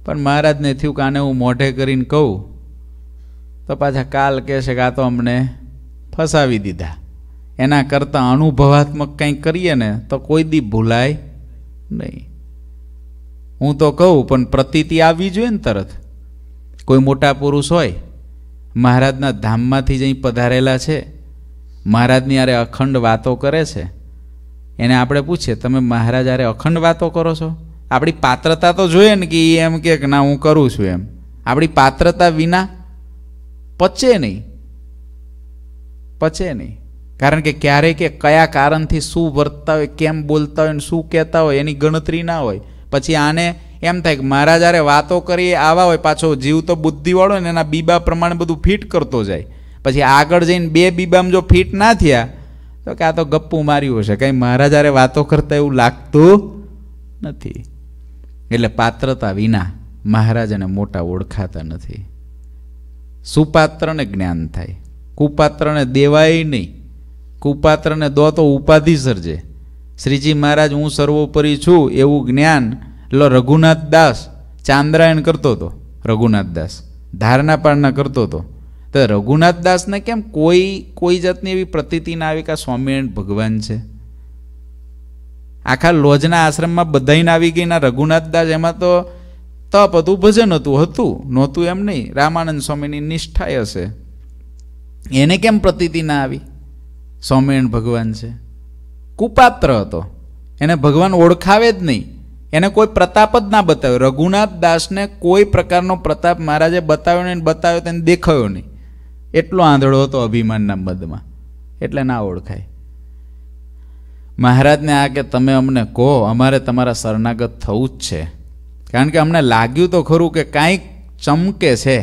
પણ મહારાજને થયું કે આને હું મોઢે કરીને કહું તો પાછા કાલ કહેશે કે આ તો અમને ફસાવી દીધા એના કરતાં અનુભવાત્મક કંઈ કરીએ ને તો કોઈ દી ભૂલાય નહીં હું તો કહું પણ પ્રતીતિ આવવી જોઈએ ને તરત કોઈ મોટા પુરુષ હોય મહારાજના ધામમાંથી જ અહીં પધારેલા છે મહારાજની આરે અખંડ વાતો કરે છે એને આપણે પૂછીએ તમે મહારાજ આરે અખંડ વાતો કરો છો આપણી પાત્રતા તો જોઈએ ને કે એ એમ કે ના હું કરું છું એમ આપણી પાત્રતા વિના પચે નહીં પચે નહીં કારણ કે ક્યારે કે કયા કારણથી શું વર્તતા હોય કેમ બોલતા હોય ને શું કહેતા હોય એની ગણતરી ના હોય પછી આને એમ થાય કે મારા જ્યારે વાતો કરી આવા હોય પાછો જીવ તો બુદ્ધિવાળો ને એના બીબા પ્રમાણે બધું ફિટ કરતો જાય પછી આગળ જઈને બે બીબામાં જો ફિટ ના થયા તો કે આ તો ગપ્પું માર્યું હશે કંઈ મારા જ્યારે વાતો કરતા એવું લાગતું નથી એટલે પાત્રતા વિના મહારાજને મોટા ઓળખાતા નથી સુપાત્રને જ્ઞાન થાય કુપાત્રને દેવાય નહીં કુપાત્રને દો તો ઉપાધિ સર્જે શ્રીજી મહારાજ હું સર્વોપરી છું એવું જ્ઞાન લો રઘુનાથ દાસ ચાંદ્રાયણ કરતો હતો રઘુનાથ દાસ ધારણા પારણા કરતો હતો તો રઘુનાથ દાસને કેમ કોઈ કોઈ જાતની એવી પ્રતિતિ ના આવી કે સ્વામિનારાયણ ભગવાન છે આખા લોજના આશ્રમમાં બધાઈને આવી ગઈના ના રઘુનાથદાસ એમાં તો તપ હતું ભજન હતું હતું નહોતું એમ નહીં રામાનંદ સ્વામીની નિષ્ઠા હશે એને કેમ પ્રતીતિ ના આવી સ્વામિનારાયણ ભગવાન છે કુપાત્ર હતો એને ભગવાન ઓળખાવે જ નહીં એને કોઈ પ્રતાપ જ ના બતાવ્યો રઘુનાથ દાસને કોઈ પ્રકારનો પ્રતાપ મહારાજે બતાવ્યો નહીં બતાવ્યો તેને દેખાયો નહીં એટલો આંધળો હતો અભિમાનના મદમાં એટલે ના ઓળખાય મહારાજને આ કે તમે અમને કહો અમારે તમારા શરણાગત થવું જ છે કારણ કે અમને લાગ્યું તો ખરું કે કાંઈક ચમકે છે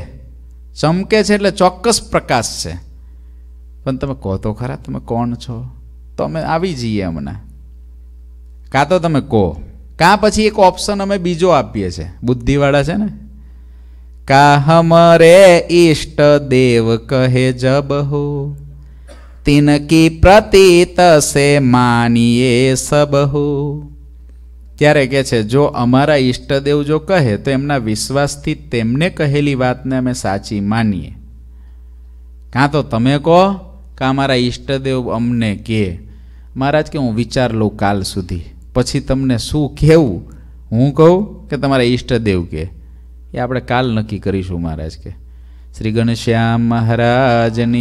ચમકે છે એટલે ચોક્કસ પ્રકાશ છે પણ તમે કહો તો ખરા તમે કોણ છો તો અમે આવી જઈએ હમણાં કાં તો તમે કહો કાં પછી એક ઓપ્શન અમે બીજો આપીએ છીએ બુદ્ધિવાળા છે ને કા હમરે ઈષ્ટ દેવ કહે જબ હું તિનકી પ્રતીત સે માનીએ સબહુ ત્યારે કે છે જો અમારા ઈષ્ટદેવ જો કહે તો એમના વિશ્વાસથી તેમને કહેલી વાતને અમે સાચી માનીએ કાં તો તમે કહો કે અમારા ઈષ્ટદેવ અમને કહે મહારાજ કે હું વિચાર લઉં કાલ સુધી પછી તમને શું કહેવું હું કહું કે તમારા ઈષ્ટદેવ કે એ આપણે કાલ નક્કી કરીશું મહારાજ કે શ્રી ગણશ્યામ મહારાજની